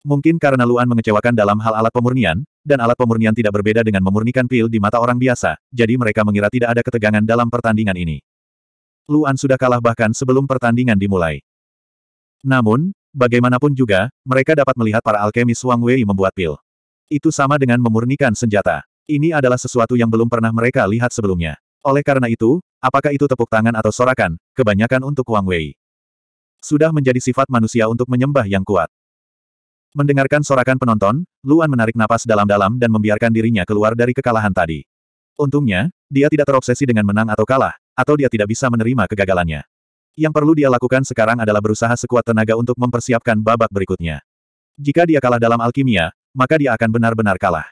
Mungkin karena Luan mengecewakan dalam hal alat pemurnian, dan alat pemurnian tidak berbeda dengan memurnikan pil di mata orang biasa, jadi mereka mengira tidak ada ketegangan dalam pertandingan ini. Luan sudah kalah bahkan sebelum pertandingan dimulai. Namun, bagaimanapun juga, mereka dapat melihat para alkemis Wang Wei membuat pil. Itu sama dengan memurnikan senjata. Ini adalah sesuatu yang belum pernah mereka lihat sebelumnya. Oleh karena itu, apakah itu tepuk tangan atau sorakan, kebanyakan untuk Wang Wei. Sudah menjadi sifat manusia untuk menyembah yang kuat. Mendengarkan sorakan penonton, Luan menarik napas dalam-dalam dan membiarkan dirinya keluar dari kekalahan tadi. Untungnya, dia tidak terobsesi dengan menang atau kalah, atau dia tidak bisa menerima kegagalannya. Yang perlu dia lakukan sekarang adalah berusaha sekuat tenaga untuk mempersiapkan babak berikutnya. Jika dia kalah dalam alkimia, maka dia akan benar-benar kalah.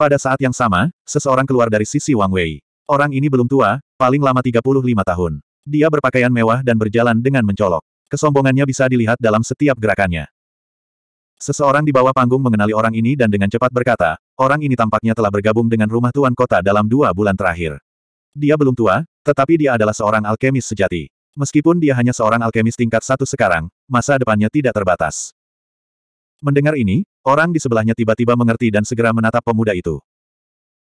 Pada saat yang sama, seseorang keluar dari sisi Wang Wei. Orang ini belum tua, paling lama 35 tahun. Dia berpakaian mewah dan berjalan dengan mencolok. Kesombongannya bisa dilihat dalam setiap gerakannya. Seseorang di bawah panggung mengenali orang ini dan dengan cepat berkata, orang ini tampaknya telah bergabung dengan rumah tuan kota dalam dua bulan terakhir. Dia belum tua, tetapi dia adalah seorang alkemis sejati. Meskipun dia hanya seorang alkemis tingkat satu sekarang, masa depannya tidak terbatas. Mendengar ini, orang di sebelahnya tiba-tiba mengerti dan segera menatap pemuda itu.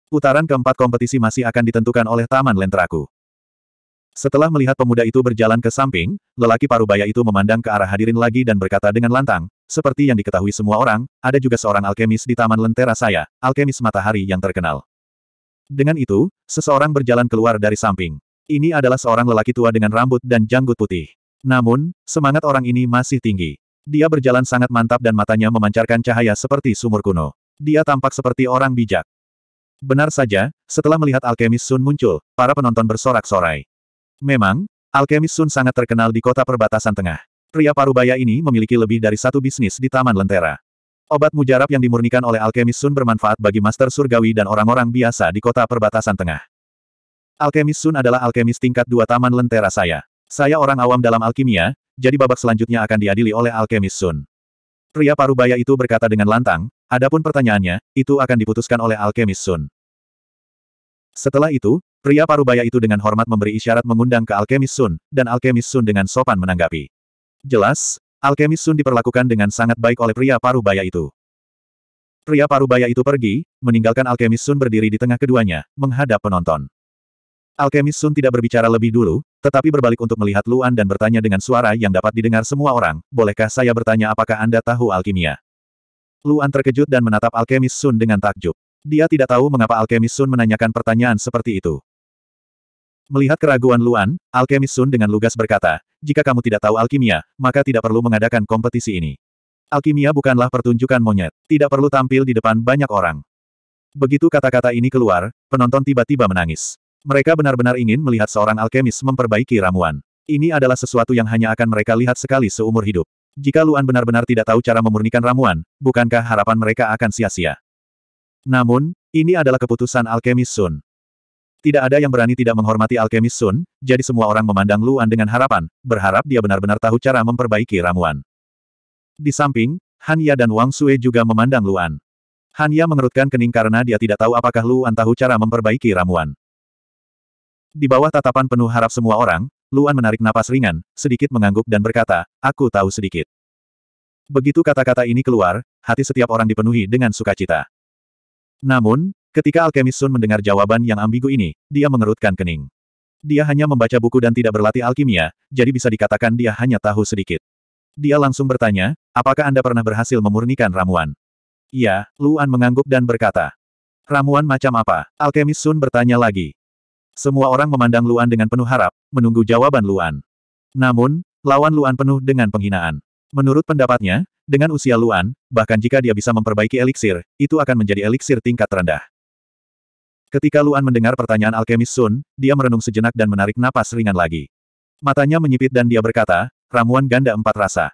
Putaran keempat kompetisi masih akan ditentukan oleh Taman Lentraku. Setelah melihat pemuda itu berjalan ke samping, lelaki parubaya itu memandang ke arah hadirin lagi dan berkata dengan lantang, seperti yang diketahui semua orang, ada juga seorang alkemis di Taman Lentera saya, alkemis matahari yang terkenal. Dengan itu, seseorang berjalan keluar dari samping. Ini adalah seorang lelaki tua dengan rambut dan janggut putih. Namun, semangat orang ini masih tinggi. Dia berjalan sangat mantap dan matanya memancarkan cahaya seperti sumur kuno. Dia tampak seperti orang bijak. Benar saja, setelah melihat Alkemis Sun muncul, para penonton bersorak-sorai. Memang, Alkemis Sun sangat terkenal di kota perbatasan tengah. Pria parubaya ini memiliki lebih dari satu bisnis di Taman Lentera. Obat mujarab yang dimurnikan oleh Alkemis Sun bermanfaat bagi Master Surgawi dan orang-orang biasa di kota perbatasan tengah. Alkemis Sun adalah alkemis tingkat dua Taman Lentera saya. Saya orang awam dalam alkimia, jadi babak selanjutnya akan diadili oleh Alkemis Sun. Pria parubaya itu berkata dengan lantang, Adapun pertanyaannya, itu akan diputuskan oleh alkemis Sun. Setelah itu, pria parubaya itu dengan hormat memberi isyarat mengundang ke alkemis Sun, dan alkemis Sun dengan sopan menanggapi. Jelas, alkemis Sun diperlakukan dengan sangat baik oleh pria parubaya itu. Pria parubaya itu pergi, meninggalkan alkemis Sun berdiri di tengah keduanya, menghadap penonton. Alkemis Sun tidak berbicara lebih dulu, tetapi berbalik untuk melihat Luan dan bertanya dengan suara yang dapat didengar semua orang, bolehkah saya bertanya apakah Anda tahu alkimia? Luan terkejut dan menatap alkemis Sun dengan takjub. Dia tidak tahu mengapa alkemis Sun menanyakan pertanyaan seperti itu. Melihat keraguan Luan, alkemis Sun dengan lugas berkata, jika kamu tidak tahu alkimia, maka tidak perlu mengadakan kompetisi ini. Alkimia bukanlah pertunjukan monyet, tidak perlu tampil di depan banyak orang. Begitu kata-kata ini keluar, penonton tiba-tiba menangis. Mereka benar-benar ingin melihat seorang alkemis memperbaiki ramuan. Ini adalah sesuatu yang hanya akan mereka lihat sekali seumur hidup. Jika Luan benar-benar tidak tahu cara memurnikan ramuan, bukankah harapan mereka akan sia-sia? Namun, ini adalah keputusan alkemis Sun. Tidak ada yang berani tidak menghormati alkemis Sun, jadi semua orang memandang Luan dengan harapan, berharap dia benar-benar tahu cara memperbaiki ramuan. Di samping, Hanya dan Wang Sue juga memandang Luan. Hanya mengerutkan kening karena dia tidak tahu apakah Luan tahu cara memperbaiki ramuan. Di bawah tatapan penuh harap semua orang, Luan menarik napas ringan, sedikit mengangguk dan berkata, aku tahu sedikit. Begitu kata-kata ini keluar, hati setiap orang dipenuhi dengan sukacita. Namun, ketika Alkemis Sun mendengar jawaban yang ambigu ini, dia mengerutkan kening. Dia hanya membaca buku dan tidak berlatih alkimia, jadi bisa dikatakan dia hanya tahu sedikit. Dia langsung bertanya, apakah Anda pernah berhasil memurnikan ramuan? Iya, Luan mengangguk dan berkata. Ramuan macam apa? Alkemis Sun bertanya lagi. Semua orang memandang Luan dengan penuh harap, menunggu jawaban Luan. Namun, lawan Luan penuh dengan penghinaan. Menurut pendapatnya, dengan usia Luan, bahkan jika dia bisa memperbaiki eliksir, itu akan menjadi eliksir tingkat rendah. Ketika Luan mendengar pertanyaan alkemis Sun, dia merenung sejenak dan menarik napas ringan lagi. Matanya menyipit dan dia berkata, ramuan ganda empat rasa.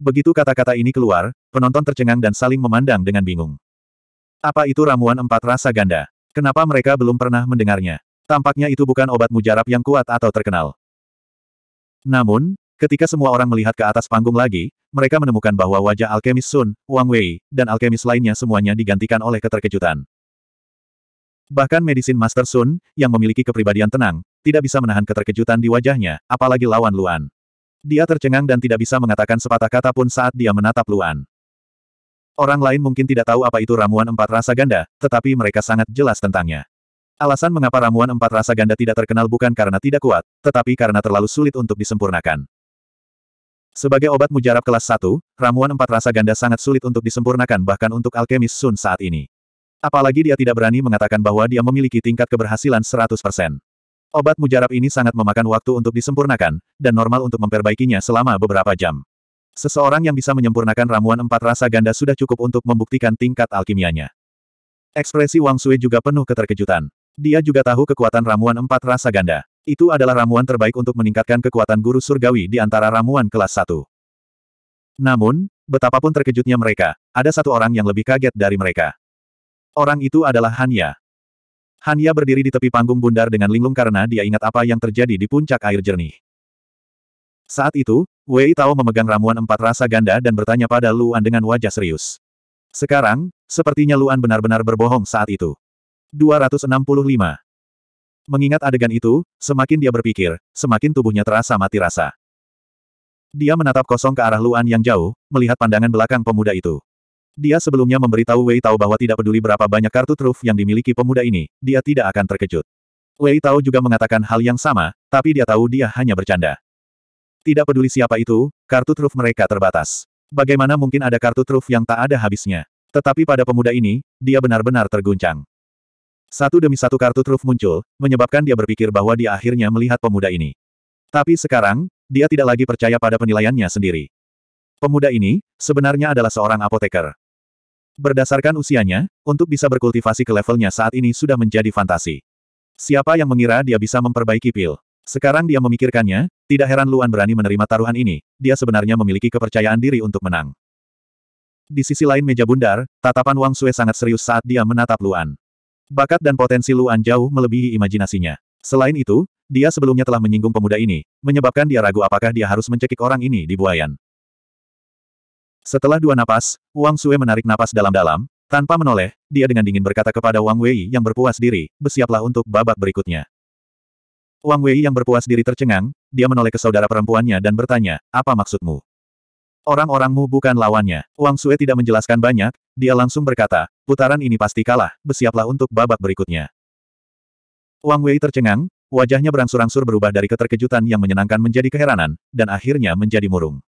Begitu kata-kata ini keluar, penonton tercengang dan saling memandang dengan bingung. Apa itu ramuan empat rasa ganda? Kenapa mereka belum pernah mendengarnya? Tampaknya itu bukan obat mujarab yang kuat atau terkenal. Namun, ketika semua orang melihat ke atas panggung lagi, mereka menemukan bahwa wajah alkemis Sun, Wang Wei, dan alkemis lainnya semuanya digantikan oleh keterkejutan. Bahkan medisin Master Sun, yang memiliki kepribadian tenang, tidak bisa menahan keterkejutan di wajahnya, apalagi lawan Luan. Dia tercengang dan tidak bisa mengatakan sepatah kata pun saat dia menatap Luan. Orang lain mungkin tidak tahu apa itu ramuan empat rasa ganda, tetapi mereka sangat jelas tentangnya. Alasan mengapa ramuan empat rasa ganda tidak terkenal bukan karena tidak kuat, tetapi karena terlalu sulit untuk disempurnakan. Sebagai obat mujarab kelas 1, ramuan empat rasa ganda sangat sulit untuk disempurnakan bahkan untuk alkemis Sun saat ini. Apalagi dia tidak berani mengatakan bahwa dia memiliki tingkat keberhasilan 100%. Obat mujarab ini sangat memakan waktu untuk disempurnakan, dan normal untuk memperbaikinya selama beberapa jam. Seseorang yang bisa menyempurnakan ramuan empat rasa ganda sudah cukup untuk membuktikan tingkat alkimianya. Ekspresi Wang Sui juga penuh keterkejutan. Dia juga tahu kekuatan ramuan empat rasa ganda. Itu adalah ramuan terbaik untuk meningkatkan kekuatan guru surgawi di antara ramuan kelas satu. Namun, betapapun terkejutnya mereka, ada satu orang yang lebih kaget dari mereka. Orang itu adalah Hanya. Hanya berdiri di tepi panggung bundar dengan linglung karena dia ingat apa yang terjadi di puncak air jernih. Saat itu, Wei Tao memegang ramuan empat rasa ganda dan bertanya pada Luan dengan wajah serius. Sekarang, sepertinya Luan benar-benar berbohong saat itu. 265. Mengingat adegan itu, semakin dia berpikir, semakin tubuhnya terasa mati rasa. Dia menatap kosong ke arah Luan yang jauh, melihat pandangan belakang pemuda itu. Dia sebelumnya memberitahu Wei Tao bahwa tidak peduli berapa banyak kartu truf yang dimiliki pemuda ini, dia tidak akan terkejut. Wei Tao juga mengatakan hal yang sama, tapi dia tahu dia hanya bercanda. Tidak peduli siapa itu, kartu truf mereka terbatas. Bagaimana mungkin ada kartu truf yang tak ada habisnya? Tetapi pada pemuda ini, dia benar-benar terguncang. Satu demi satu kartu truf muncul, menyebabkan dia berpikir bahwa dia akhirnya melihat pemuda ini. Tapi sekarang, dia tidak lagi percaya pada penilaiannya sendiri. Pemuda ini, sebenarnya adalah seorang apoteker. Berdasarkan usianya, untuk bisa berkultivasi ke levelnya saat ini sudah menjadi fantasi. Siapa yang mengira dia bisa memperbaiki pil? Sekarang dia memikirkannya, tidak heran Luan berani menerima taruhan ini, dia sebenarnya memiliki kepercayaan diri untuk menang. Di sisi lain meja bundar, tatapan Wang Sue sangat serius saat dia menatap Luan. Bakat dan potensi Luan jauh melebihi imajinasinya. Selain itu, dia sebelumnya telah menyinggung pemuda ini, menyebabkan dia ragu apakah dia harus mencekik orang ini di buayan. Setelah dua napas, Wang Sue menarik napas dalam-dalam, tanpa menoleh, dia dengan dingin berkata kepada Wang Wei yang berpuas diri, bersiaplah untuk babak berikutnya. Wang Wei yang berpuas diri tercengang, dia menoleh ke saudara perempuannya dan bertanya, apa maksudmu? Orang-orangmu bukan lawannya. Wang Sue tidak menjelaskan banyak, dia langsung berkata, putaran ini pasti kalah, bersiaplah untuk babak berikutnya. Wang Wei tercengang, wajahnya berangsur-angsur berubah dari keterkejutan yang menyenangkan menjadi keheranan, dan akhirnya menjadi murung.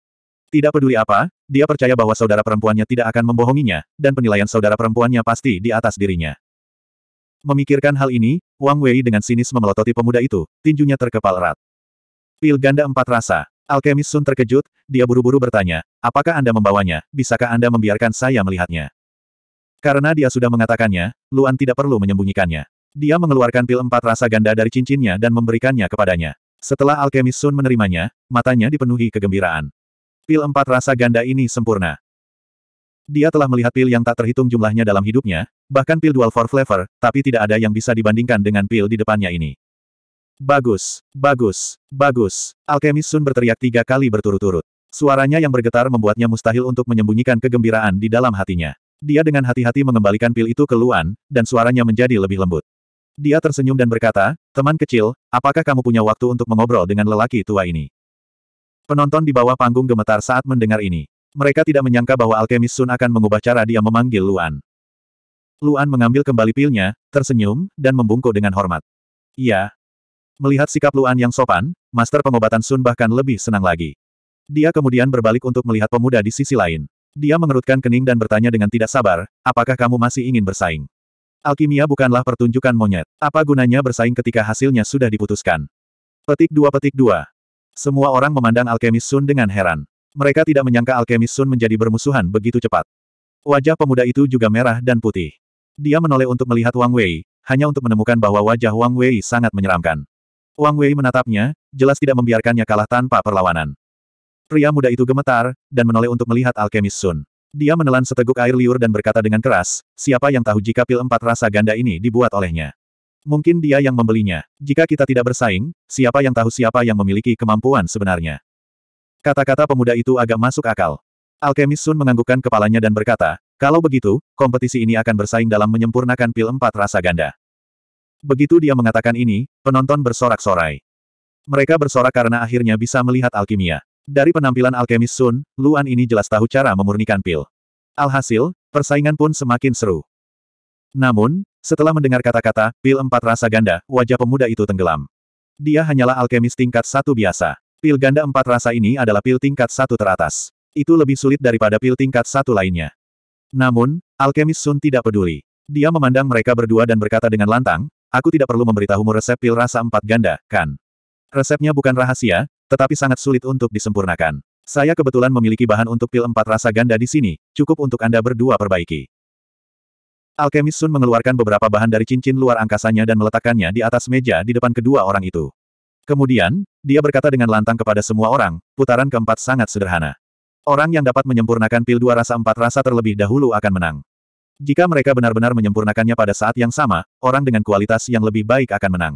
Tidak peduli apa, dia percaya bahwa saudara perempuannya tidak akan membohonginya, dan penilaian saudara perempuannya pasti di atas dirinya. Memikirkan hal ini, Wang Wei dengan sinis memelototi pemuda itu, tinjunya terkepal erat. Pil ganda empat rasa. Alkemis Sun terkejut, dia buru-buru bertanya, apakah Anda membawanya, bisakah Anda membiarkan saya melihatnya? Karena dia sudah mengatakannya, Luan tidak perlu menyembunyikannya. Dia mengeluarkan pil empat rasa ganda dari cincinnya dan memberikannya kepadanya. Setelah Alkemis Sun menerimanya, matanya dipenuhi kegembiraan. Pil empat rasa ganda ini sempurna. Dia telah melihat pil yang tak terhitung jumlahnya dalam hidupnya, bahkan pil dual four flavor, tapi tidak ada yang bisa dibandingkan dengan pil di depannya ini. Bagus, bagus, bagus. Alkemis Sun berteriak tiga kali berturut-turut. Suaranya yang bergetar membuatnya mustahil untuk menyembunyikan kegembiraan di dalam hatinya. Dia dengan hati-hati mengembalikan pil itu ke Luan, dan suaranya menjadi lebih lembut. Dia tersenyum dan berkata, teman kecil, apakah kamu punya waktu untuk mengobrol dengan lelaki tua ini? Penonton di bawah panggung gemetar saat mendengar ini. Mereka tidak menyangka bahwa Alkemis Sun akan mengubah cara dia memanggil Luan. Luan mengambil kembali pilnya, tersenyum, dan membungkuk dengan hormat. Iya, Melihat sikap Luan yang sopan, Master Pengobatan Sun bahkan lebih senang lagi. Dia kemudian berbalik untuk melihat pemuda di sisi lain. Dia mengerutkan kening dan bertanya dengan tidak sabar, apakah kamu masih ingin bersaing? Alkimia bukanlah pertunjukan monyet. Apa gunanya bersaing ketika hasilnya sudah diputuskan? Petik dua petik dua. Semua orang memandang alkemis Sun dengan heran. Mereka tidak menyangka alkemis Sun menjadi bermusuhan begitu cepat. Wajah pemuda itu juga merah dan putih. Dia menoleh untuk melihat Wang Wei, hanya untuk menemukan bahwa wajah Wang Wei sangat menyeramkan. Wang Wei menatapnya, jelas tidak membiarkannya kalah tanpa perlawanan. Pria muda itu gemetar, dan menoleh untuk melihat alkemis Sun. Dia menelan seteguk air liur dan berkata dengan keras, siapa yang tahu jika pil empat rasa ganda ini dibuat olehnya. Mungkin dia yang membelinya. Jika kita tidak bersaing, siapa yang tahu siapa yang memiliki kemampuan sebenarnya. Kata-kata pemuda itu agak masuk akal. Alkemis Sun menganggukkan kepalanya dan berkata, kalau begitu, kompetisi ini akan bersaing dalam menyempurnakan pil empat rasa ganda. Begitu dia mengatakan ini, penonton bersorak-sorai. Mereka bersorak karena akhirnya bisa melihat alkimia. Dari penampilan alkemis Sun, Luan ini jelas tahu cara memurnikan pil. Alhasil, persaingan pun semakin seru. Namun, setelah mendengar kata-kata, pil empat rasa ganda, wajah pemuda itu tenggelam. Dia hanyalah alkemis tingkat satu biasa. Pil ganda empat rasa ini adalah pil tingkat satu teratas. Itu lebih sulit daripada pil tingkat satu lainnya. Namun, alkemis Sun tidak peduli. Dia memandang mereka berdua dan berkata dengan lantang, Aku tidak perlu memberitahumu resep pil rasa empat ganda, kan? Resepnya bukan rahasia, tetapi sangat sulit untuk disempurnakan. Saya kebetulan memiliki bahan untuk pil empat rasa ganda di sini, cukup untuk Anda berdua perbaiki. Alkemis Sun mengeluarkan beberapa bahan dari cincin luar angkasanya dan meletakkannya di atas meja di depan kedua orang itu. Kemudian, dia berkata dengan lantang kepada semua orang, putaran keempat sangat sederhana. Orang yang dapat menyempurnakan pil dua rasa empat rasa terlebih dahulu akan menang. Jika mereka benar-benar menyempurnakannya pada saat yang sama, orang dengan kualitas yang lebih baik akan menang.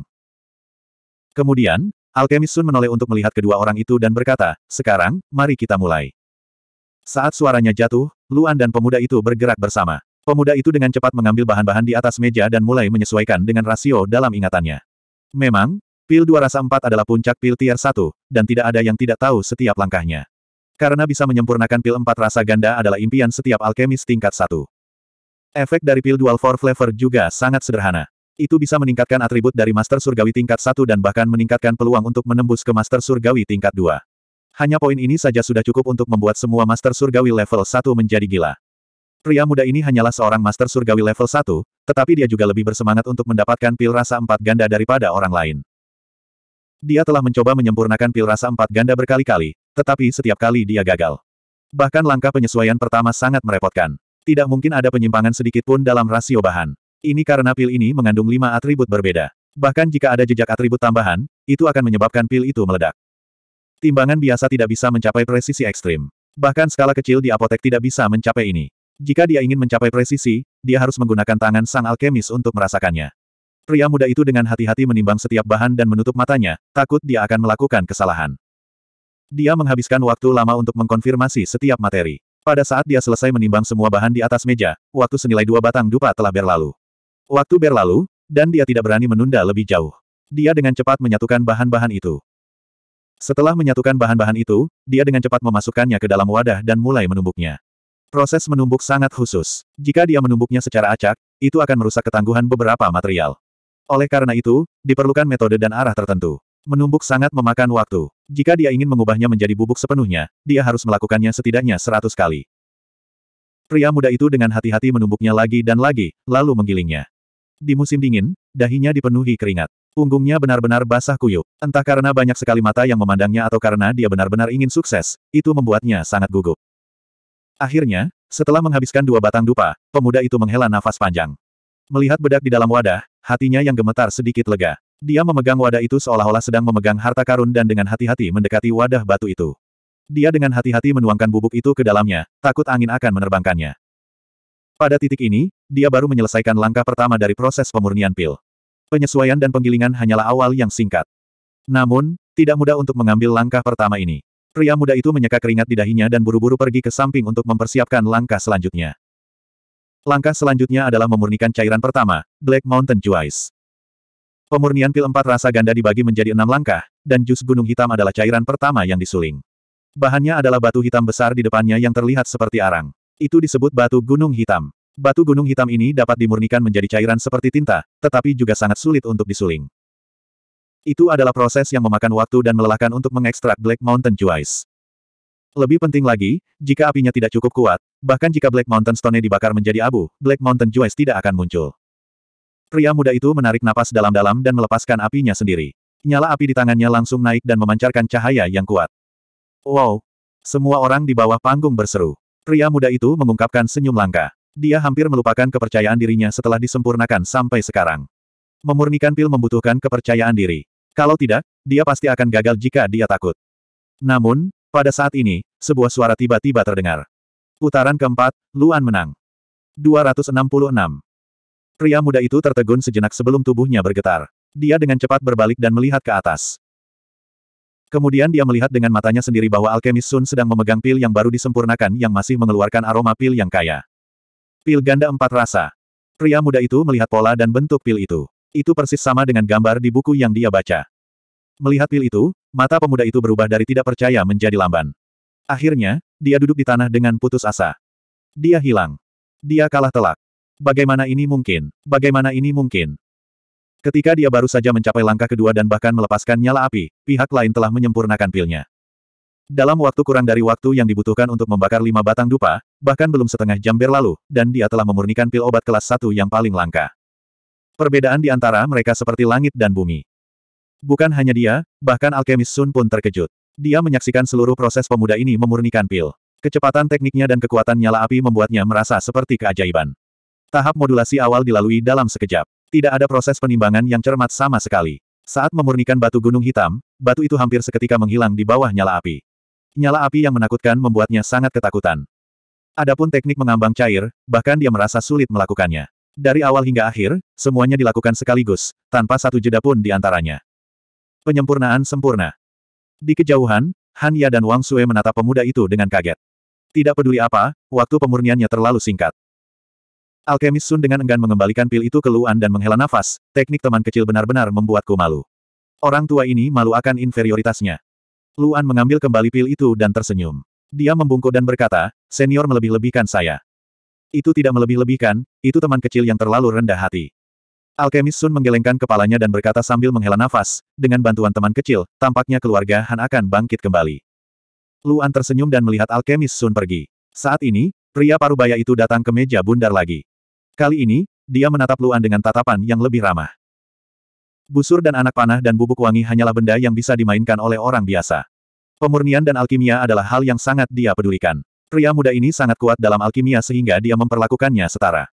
Kemudian, Alkemis Sun menoleh untuk melihat kedua orang itu dan berkata, sekarang, mari kita mulai. Saat suaranya jatuh, Luan dan pemuda itu bergerak bersama. Pemuda itu dengan cepat mengambil bahan-bahan di atas meja dan mulai menyesuaikan dengan rasio dalam ingatannya. Memang, pil dua rasa empat adalah puncak pil tier satu, dan tidak ada yang tidak tahu setiap langkahnya. Karena bisa menyempurnakan pil empat rasa ganda adalah impian setiap alkemis tingkat satu. Efek dari pil dual four flavor juga sangat sederhana. Itu bisa meningkatkan atribut dari Master Surgawi tingkat 1 dan bahkan meningkatkan peluang untuk menembus ke Master Surgawi tingkat 2. Hanya poin ini saja sudah cukup untuk membuat semua Master Surgawi level 1 menjadi gila. Pria muda ini hanyalah seorang Master Surgawi level 1, tetapi dia juga lebih bersemangat untuk mendapatkan pil rasa empat ganda daripada orang lain. Dia telah mencoba menyempurnakan pil rasa empat ganda berkali-kali, tetapi setiap kali dia gagal. Bahkan langkah penyesuaian pertama sangat merepotkan. Tidak mungkin ada penyimpangan sedikit pun dalam rasio bahan. Ini karena pil ini mengandung lima atribut berbeda. Bahkan jika ada jejak atribut tambahan, itu akan menyebabkan pil itu meledak. Timbangan biasa tidak bisa mencapai presisi ekstrim. Bahkan skala kecil di apotek tidak bisa mencapai ini. Jika dia ingin mencapai presisi, dia harus menggunakan tangan sang alkemis untuk merasakannya. Pria muda itu dengan hati-hati menimbang setiap bahan dan menutup matanya, takut dia akan melakukan kesalahan. Dia menghabiskan waktu lama untuk mengkonfirmasi setiap materi. Pada saat dia selesai menimbang semua bahan di atas meja, waktu senilai dua batang dupa telah berlalu. Waktu berlalu, dan dia tidak berani menunda lebih jauh. Dia dengan cepat menyatukan bahan-bahan itu. Setelah menyatukan bahan-bahan itu, dia dengan cepat memasukkannya ke dalam wadah dan mulai menumbuknya. Proses menumbuk sangat khusus. Jika dia menumbuknya secara acak, itu akan merusak ketangguhan beberapa material. Oleh karena itu, diperlukan metode dan arah tertentu. Menumbuk sangat memakan waktu. Jika dia ingin mengubahnya menjadi bubuk sepenuhnya, dia harus melakukannya setidaknya seratus kali. Pria muda itu dengan hati-hati menumbuknya lagi dan lagi, lalu menggilingnya. Di musim dingin, dahinya dipenuhi keringat. Punggungnya benar-benar basah kuyup. Entah karena banyak sekali mata yang memandangnya atau karena dia benar-benar ingin sukses, itu membuatnya sangat gugup. Akhirnya, setelah menghabiskan dua batang dupa, pemuda itu menghela nafas panjang. Melihat bedak di dalam wadah, hatinya yang gemetar sedikit lega. Dia memegang wadah itu seolah-olah sedang memegang harta karun dan dengan hati-hati mendekati wadah batu itu. Dia dengan hati-hati menuangkan bubuk itu ke dalamnya, takut angin akan menerbangkannya. Pada titik ini, dia baru menyelesaikan langkah pertama dari proses pemurnian pil. Penyesuaian dan penggilingan hanyalah awal yang singkat. Namun, tidak mudah untuk mengambil langkah pertama ini. Pria muda itu menyeka keringat di dahinya dan buru-buru pergi ke samping untuk mempersiapkan langkah selanjutnya. Langkah selanjutnya adalah memurnikan cairan pertama, Black Mountain Juice. Pemurnian pil empat rasa ganda dibagi menjadi enam langkah, dan jus gunung hitam adalah cairan pertama yang disuling. Bahannya adalah batu hitam besar di depannya yang terlihat seperti arang. Itu disebut batu gunung hitam. Batu gunung hitam ini dapat dimurnikan menjadi cairan seperti tinta, tetapi juga sangat sulit untuk disuling. Itu adalah proses yang memakan waktu dan melelahkan untuk mengekstrak Black Mountain Juice. Lebih penting lagi, jika apinya tidak cukup kuat, bahkan jika Black Mountain Stone dibakar menjadi abu, Black Mountain Juice tidak akan muncul. Pria muda itu menarik napas dalam-dalam dan melepaskan apinya sendiri. Nyala api di tangannya langsung naik dan memancarkan cahaya yang kuat. Wow! Semua orang di bawah panggung berseru. Pria muda itu mengungkapkan senyum langka. Dia hampir melupakan kepercayaan dirinya setelah disempurnakan sampai sekarang. Memurnikan pil membutuhkan kepercayaan diri. Kalau tidak, dia pasti akan gagal jika dia takut. Namun, pada saat ini, sebuah suara tiba-tiba terdengar. Putaran keempat, Luan menang. 266. Pria muda itu tertegun sejenak sebelum tubuhnya bergetar. Dia dengan cepat berbalik dan melihat ke atas. Kemudian dia melihat dengan matanya sendiri bahwa alkemis Sun sedang memegang pil yang baru disempurnakan yang masih mengeluarkan aroma pil yang kaya. Pil ganda empat rasa. Pria muda itu melihat pola dan bentuk pil itu. Itu persis sama dengan gambar di buku yang dia baca. Melihat pil itu, mata pemuda itu berubah dari tidak percaya menjadi lamban. Akhirnya, dia duduk di tanah dengan putus asa. Dia hilang. Dia kalah telak. Bagaimana ini mungkin? Bagaimana ini mungkin? Ketika dia baru saja mencapai langkah kedua dan bahkan melepaskan nyala api, pihak lain telah menyempurnakan pilnya. Dalam waktu kurang dari waktu yang dibutuhkan untuk membakar lima batang dupa, bahkan belum setengah jam berlalu, dan dia telah memurnikan pil obat kelas satu yang paling langka. Perbedaan di antara mereka seperti langit dan bumi. Bukan hanya dia, bahkan alkemis Sun pun terkejut. Dia menyaksikan seluruh proses pemuda ini memurnikan pil. Kecepatan tekniknya dan kekuatan nyala api membuatnya merasa seperti keajaiban. Tahap modulasi awal dilalui dalam sekejap. Tidak ada proses penimbangan yang cermat sama sekali. Saat memurnikan batu gunung hitam, batu itu hampir seketika menghilang di bawah nyala api. Nyala api yang menakutkan membuatnya sangat ketakutan. Adapun teknik mengambang cair, bahkan dia merasa sulit melakukannya. Dari awal hingga akhir, semuanya dilakukan sekaligus, tanpa satu jeda pun di antaranya. Penyempurnaan sempurna. Di kejauhan, Han Ya dan Wang Sue menatap pemuda itu dengan kaget. Tidak peduli apa, waktu pemurniannya terlalu singkat. Alkemis Sun dengan enggan mengembalikan pil itu ke Luan dan menghela nafas, teknik teman kecil benar-benar membuatku malu. Orang tua ini malu akan inferioritasnya. Luan mengambil kembali pil itu dan tersenyum. Dia membungkuk dan berkata, senior melebih-lebihkan saya. Itu tidak melebih-lebihkan, itu teman kecil yang terlalu rendah hati. Alkemis Sun menggelengkan kepalanya dan berkata sambil menghela nafas, dengan bantuan teman kecil, tampaknya keluarga Han akan bangkit kembali. Luan tersenyum dan melihat Alkemis Sun pergi. Saat ini, pria parubaya itu datang ke meja bundar lagi. Kali ini, dia menatap Luan dengan tatapan yang lebih ramah. Busur dan anak panah dan bubuk wangi hanyalah benda yang bisa dimainkan oleh orang biasa. Pemurnian dan alkimia adalah hal yang sangat dia pedulikan. Pria muda ini sangat kuat dalam alkimia sehingga dia memperlakukannya setara.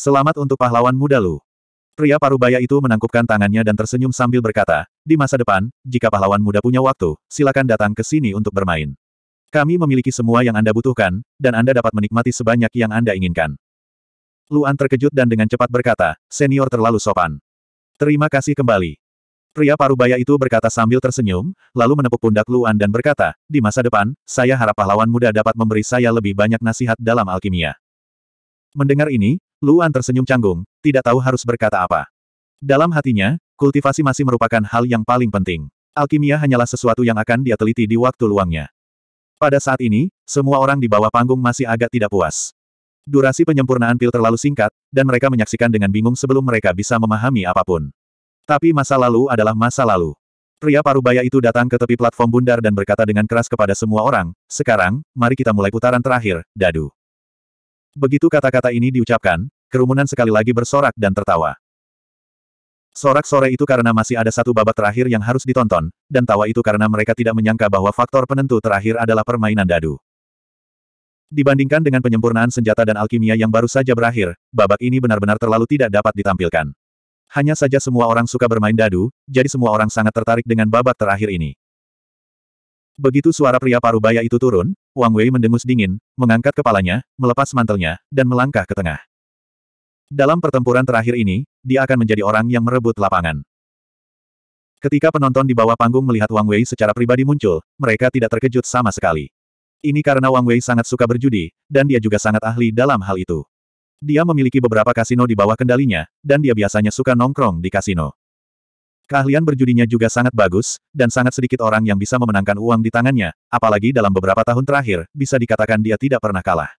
Selamat untuk pahlawan muda lu. Pria parubaya itu menangkupkan tangannya dan tersenyum sambil berkata, di masa depan, jika pahlawan muda punya waktu, silakan datang ke sini untuk bermain. Kami memiliki semua yang Anda butuhkan, dan Anda dapat menikmati sebanyak yang Anda inginkan. Luan terkejut dan dengan cepat berkata, senior terlalu sopan. Terima kasih kembali. Pria parubaya itu berkata sambil tersenyum, lalu menepuk pundak Luan dan berkata, di masa depan, saya harap pahlawan muda dapat memberi saya lebih banyak nasihat dalam alkimia. Mendengar ini, Luan tersenyum canggung, tidak tahu harus berkata apa. Dalam hatinya, kultivasi masih merupakan hal yang paling penting. Alkimia hanyalah sesuatu yang akan dia teliti di waktu luangnya. Pada saat ini, semua orang di bawah panggung masih agak tidak puas. Durasi penyempurnaan pil terlalu singkat, dan mereka menyaksikan dengan bingung sebelum mereka bisa memahami apapun. Tapi masa lalu adalah masa lalu. Pria parubaya itu datang ke tepi platform bundar dan berkata dengan keras kepada semua orang, sekarang, mari kita mulai putaran terakhir, dadu. Begitu kata-kata ini diucapkan, kerumunan sekali lagi bersorak dan tertawa. Sorak sore itu karena masih ada satu babak terakhir yang harus ditonton, dan tawa itu karena mereka tidak menyangka bahwa faktor penentu terakhir adalah permainan dadu. Dibandingkan dengan penyempurnaan senjata dan alkimia yang baru saja berakhir, babak ini benar-benar terlalu tidak dapat ditampilkan. Hanya saja semua orang suka bermain dadu, jadi semua orang sangat tertarik dengan babak terakhir ini. Begitu suara pria parubaya itu turun, Wang Wei mendengus dingin, mengangkat kepalanya, melepas mantelnya, dan melangkah ke tengah. Dalam pertempuran terakhir ini, dia akan menjadi orang yang merebut lapangan. Ketika penonton di bawah panggung melihat Wang Wei secara pribadi muncul, mereka tidak terkejut sama sekali. Ini karena Wang Wei sangat suka berjudi, dan dia juga sangat ahli dalam hal itu. Dia memiliki beberapa kasino di bawah kendalinya, dan dia biasanya suka nongkrong di kasino. Keahlian berjudinya juga sangat bagus, dan sangat sedikit orang yang bisa memenangkan uang di tangannya, apalagi dalam beberapa tahun terakhir, bisa dikatakan dia tidak pernah kalah.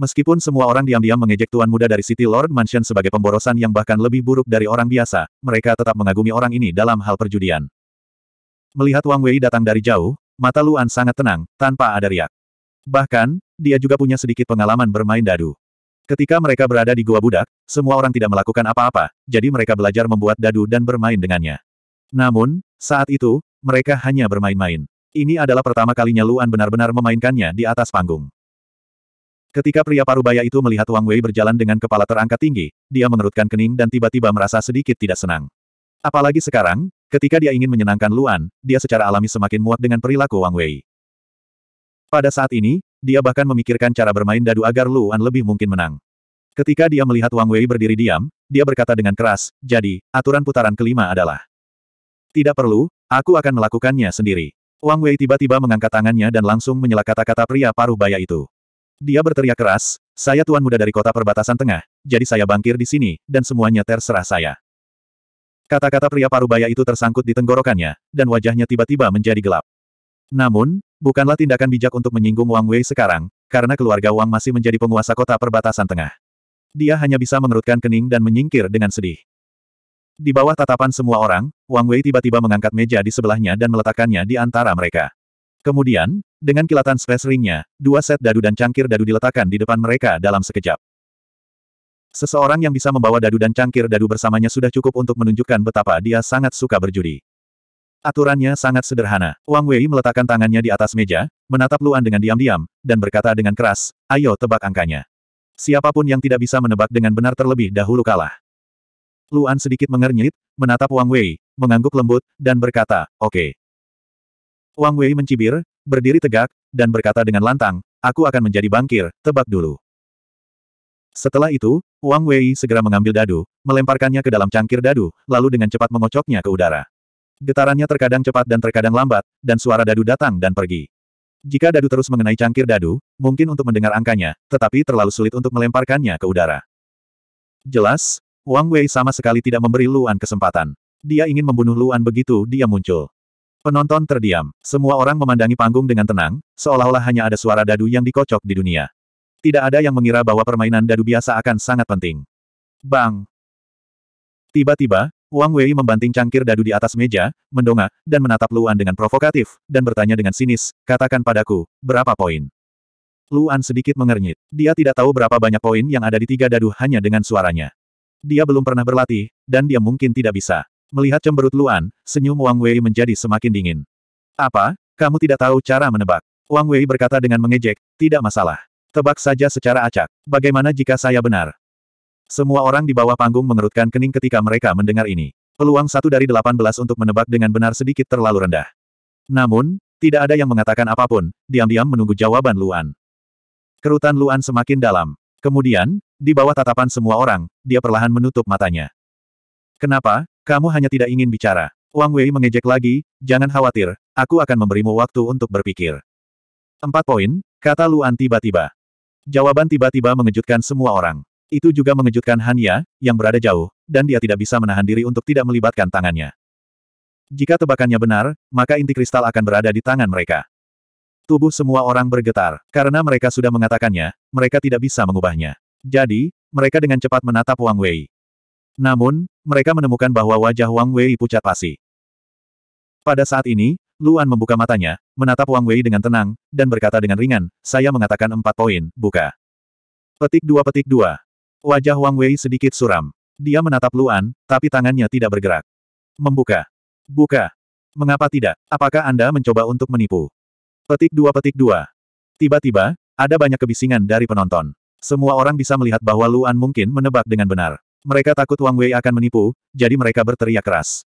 Meskipun semua orang diam-diam mengejek tuan muda dari City Lord Mansion sebagai pemborosan yang bahkan lebih buruk dari orang biasa, mereka tetap mengagumi orang ini dalam hal perjudian. Melihat Wang Wei datang dari jauh, mata Luan sangat tenang, tanpa ada riak. Bahkan, dia juga punya sedikit pengalaman bermain dadu. Ketika mereka berada di gua budak, semua orang tidak melakukan apa-apa, jadi mereka belajar membuat dadu dan bermain dengannya. Namun, saat itu, mereka hanya bermain-main. Ini adalah pertama kalinya Luan benar-benar memainkannya di atas panggung. Ketika pria parubaya itu melihat Wang Wei berjalan dengan kepala terangkat tinggi, dia mengerutkan kening dan tiba-tiba merasa sedikit tidak senang. Apalagi sekarang, ketika dia ingin menyenangkan Luan, dia secara alami semakin muak dengan perilaku Wang Wei. Pada saat ini, dia bahkan memikirkan cara bermain dadu agar Luan lebih mungkin menang. Ketika dia melihat Wang Wei berdiri diam, dia berkata dengan keras, jadi, aturan putaran kelima adalah. Tidak perlu, aku akan melakukannya sendiri. Wang Wei tiba-tiba mengangkat tangannya dan langsung menyela kata-kata pria paruh baya itu. Dia berteriak keras, saya tuan muda dari kota perbatasan tengah, jadi saya bangkir di sini, dan semuanya terserah saya. Kata-kata pria parubaya itu tersangkut di tenggorokannya, dan wajahnya tiba-tiba menjadi gelap. Namun, bukanlah tindakan bijak untuk menyinggung Wang Wei sekarang, karena keluarga Wang masih menjadi penguasa kota perbatasan tengah. Dia hanya bisa mengerutkan kening dan menyingkir dengan sedih. Di bawah tatapan semua orang, Wang Wei tiba-tiba mengangkat meja di sebelahnya dan meletakkannya di antara mereka. Kemudian, dengan kilatan space ringnya, dua set dadu dan cangkir dadu diletakkan di depan mereka dalam sekejap. Seseorang yang bisa membawa dadu dan cangkir dadu bersamanya sudah cukup untuk menunjukkan betapa dia sangat suka berjudi. Aturannya sangat sederhana. Wang Wei meletakkan tangannya di atas meja, menatap Luan dengan diam-diam, dan berkata dengan keras, ayo tebak angkanya. Siapapun yang tidak bisa menebak dengan benar terlebih dahulu kalah. Luan sedikit mengernyit, menatap Wang Wei, mengangguk lembut, dan berkata, oke. Okay. Wang Wei mencibir, berdiri tegak, dan berkata dengan lantang, aku akan menjadi bangkir, tebak dulu. Setelah itu, Wang Wei segera mengambil dadu, melemparkannya ke dalam cangkir dadu, lalu dengan cepat mengocoknya ke udara. Getarannya terkadang cepat dan terkadang lambat, dan suara dadu datang dan pergi. Jika dadu terus mengenai cangkir dadu, mungkin untuk mendengar angkanya, tetapi terlalu sulit untuk melemparkannya ke udara. Jelas, Wang Wei sama sekali tidak memberi Luan kesempatan. Dia ingin membunuh Luan begitu dia muncul. Penonton terdiam, semua orang memandangi panggung dengan tenang, seolah-olah hanya ada suara dadu yang dikocok di dunia. Tidak ada yang mengira bahwa permainan dadu biasa akan sangat penting. Bang! Tiba-tiba, Wang Wei membanting cangkir dadu di atas meja, mendongak, dan menatap Luan dengan provokatif, dan bertanya dengan sinis, katakan padaku, berapa poin? Luan sedikit mengernyit. Dia tidak tahu berapa banyak poin yang ada di tiga dadu hanya dengan suaranya. Dia belum pernah berlatih, dan dia mungkin tidak bisa. Melihat cemberut Luan, senyum Wang Wei menjadi semakin dingin. Apa? Kamu tidak tahu cara menebak? Wang Wei berkata dengan mengejek, tidak masalah. Tebak saja secara acak. Bagaimana jika saya benar? Semua orang di bawah panggung mengerutkan kening ketika mereka mendengar ini. Peluang satu dari delapan belas untuk menebak dengan benar sedikit terlalu rendah. Namun, tidak ada yang mengatakan apapun, diam-diam menunggu jawaban Luan. Kerutan Luan semakin dalam. Kemudian, di bawah tatapan semua orang, dia perlahan menutup matanya. Kenapa, kamu hanya tidak ingin bicara? Wang Wei mengejek lagi, jangan khawatir, aku akan memberimu waktu untuk berpikir. Empat poin, kata Luan tiba-tiba. Jawaban tiba-tiba mengejutkan semua orang. Itu juga mengejutkan Hanya, yang berada jauh, dan dia tidak bisa menahan diri untuk tidak melibatkan tangannya. Jika tebakannya benar, maka inti kristal akan berada di tangan mereka. Tubuh semua orang bergetar, karena mereka sudah mengatakannya, mereka tidak bisa mengubahnya. Jadi, mereka dengan cepat menatap Wang Wei. Namun, mereka menemukan bahwa wajah Wang Wei pucat pasi. Pada saat ini, Luan membuka matanya, menatap Wang Wei dengan tenang, dan berkata dengan ringan, saya mengatakan empat poin, buka. Petik dua petik dua. Wajah Wang Wei sedikit suram. Dia menatap Luan, tapi tangannya tidak bergerak. Membuka. Buka. Mengapa tidak? Apakah Anda mencoba untuk menipu? Petik dua petik dua. Tiba-tiba, ada banyak kebisingan dari penonton. Semua orang bisa melihat bahwa Luan mungkin menebak dengan benar. Mereka takut Wang Wei akan menipu, jadi mereka berteriak keras.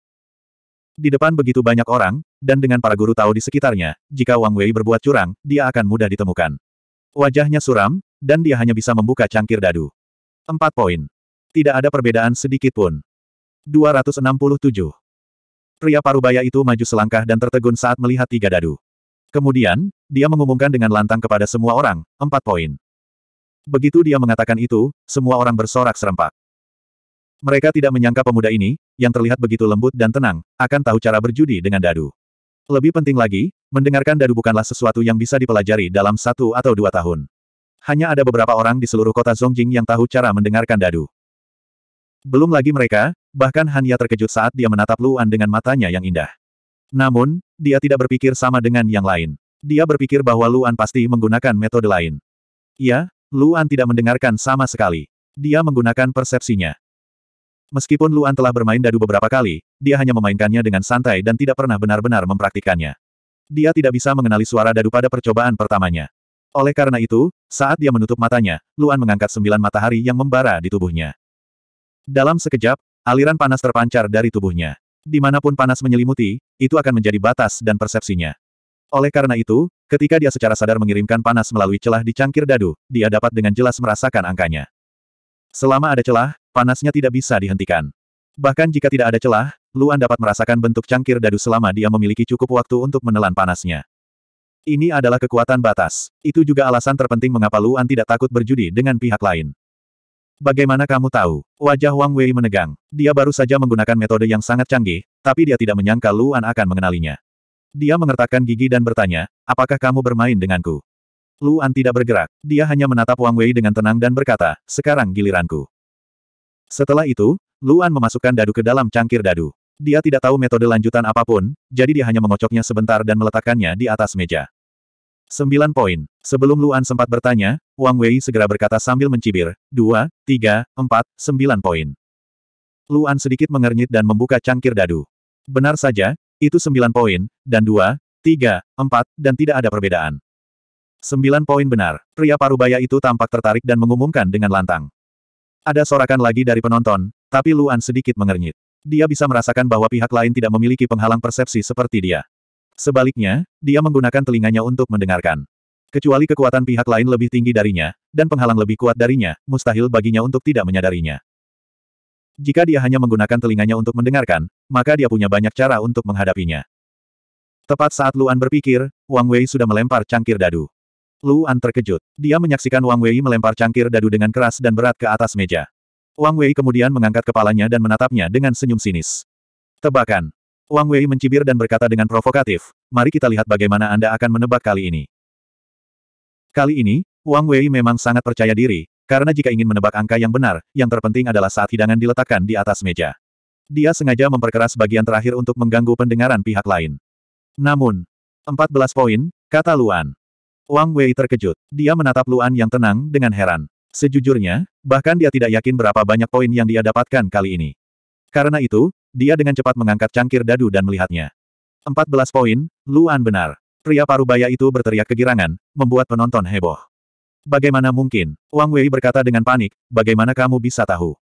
Di depan begitu banyak orang, dan dengan para guru tahu di sekitarnya, jika Wang Wei berbuat curang, dia akan mudah ditemukan. Wajahnya suram, dan dia hanya bisa membuka cangkir dadu. Empat poin. Tidak ada perbedaan sedikit pun. 267. Pria parubaya itu maju selangkah dan tertegun saat melihat tiga dadu. Kemudian, dia mengumumkan dengan lantang kepada semua orang, empat poin. Begitu dia mengatakan itu, semua orang bersorak serempak. Mereka tidak menyangka pemuda ini, yang terlihat begitu lembut dan tenang, akan tahu cara berjudi dengan dadu. Lebih penting lagi, mendengarkan dadu bukanlah sesuatu yang bisa dipelajari dalam satu atau dua tahun. Hanya ada beberapa orang di seluruh kota Zongjing yang tahu cara mendengarkan dadu. Belum lagi mereka, bahkan Hanya terkejut saat dia menatap Luan dengan matanya yang indah. Namun, dia tidak berpikir sama dengan yang lain. Dia berpikir bahwa Luan pasti menggunakan metode lain. Ya, Luan tidak mendengarkan sama sekali. Dia menggunakan persepsinya. Meskipun Luan telah bermain dadu beberapa kali, dia hanya memainkannya dengan santai dan tidak pernah benar-benar mempraktikkannya. Dia tidak bisa mengenali suara dadu pada percobaan pertamanya. Oleh karena itu, saat dia menutup matanya, Luan mengangkat sembilan matahari yang membara di tubuhnya. Dalam sekejap, aliran panas terpancar dari tubuhnya. Dimanapun panas menyelimuti, itu akan menjadi batas dan persepsinya. Oleh karena itu, ketika dia secara sadar mengirimkan panas melalui celah di cangkir dadu, dia dapat dengan jelas merasakan angkanya. Selama ada celah, Panasnya tidak bisa dihentikan. Bahkan jika tidak ada celah, Luan dapat merasakan bentuk cangkir dadu selama dia memiliki cukup waktu untuk menelan panasnya. Ini adalah kekuatan batas. Itu juga alasan terpenting mengapa Luan tidak takut berjudi dengan pihak lain. Bagaimana kamu tahu? Wajah Wang Wei menegang. Dia baru saja menggunakan metode yang sangat canggih, tapi dia tidak menyangka Luan akan mengenalinya. Dia mengertakkan gigi dan bertanya, apakah kamu bermain denganku? Luan tidak bergerak. Dia hanya menatap Wang Wei dengan tenang dan berkata, sekarang giliranku. Setelah itu, Luan memasukkan dadu ke dalam cangkir dadu. Dia tidak tahu metode lanjutan apapun, jadi dia hanya mengocoknya sebentar dan meletakkannya di atas meja. Sembilan poin. Sebelum Luan sempat bertanya, Wang Wei segera berkata sambil mencibir, "Dua, tiga, empat, sembilan poin. Luan sedikit mengernyit dan membuka cangkir dadu. Benar saja, itu sembilan poin, dan dua, tiga, empat, dan tidak ada perbedaan. Sembilan poin benar. Pria parubaya itu tampak tertarik dan mengumumkan dengan lantang. Ada sorakan lagi dari penonton, tapi Luan sedikit mengernyit. Dia bisa merasakan bahwa pihak lain tidak memiliki penghalang persepsi seperti dia. Sebaliknya, dia menggunakan telinganya untuk mendengarkan. Kecuali kekuatan pihak lain lebih tinggi darinya, dan penghalang lebih kuat darinya, mustahil baginya untuk tidak menyadarinya. Jika dia hanya menggunakan telinganya untuk mendengarkan, maka dia punya banyak cara untuk menghadapinya. Tepat saat Luan berpikir, Wang Wei sudah melempar cangkir dadu. Luan terkejut. Dia menyaksikan Wang Wei melempar cangkir dadu dengan keras dan berat ke atas meja. Wang Wei kemudian mengangkat kepalanya dan menatapnya dengan senyum sinis. Tebakan. Wang Wei mencibir dan berkata dengan provokatif, mari kita lihat bagaimana Anda akan menebak kali ini. Kali ini, Wang Wei memang sangat percaya diri, karena jika ingin menebak angka yang benar, yang terpenting adalah saat hidangan diletakkan di atas meja. Dia sengaja memperkeras bagian terakhir untuk mengganggu pendengaran pihak lain. Namun, 14 poin, kata Luan. Wang Wei terkejut. Dia menatap Luan yang tenang dengan heran. Sejujurnya, bahkan dia tidak yakin berapa banyak poin yang dia dapatkan kali ini. Karena itu, dia dengan cepat mengangkat cangkir dadu dan melihatnya. 14 poin, Luan benar. Pria parubaya itu berteriak kegirangan, membuat penonton heboh. Bagaimana mungkin? Wang Wei berkata dengan panik, bagaimana kamu bisa tahu?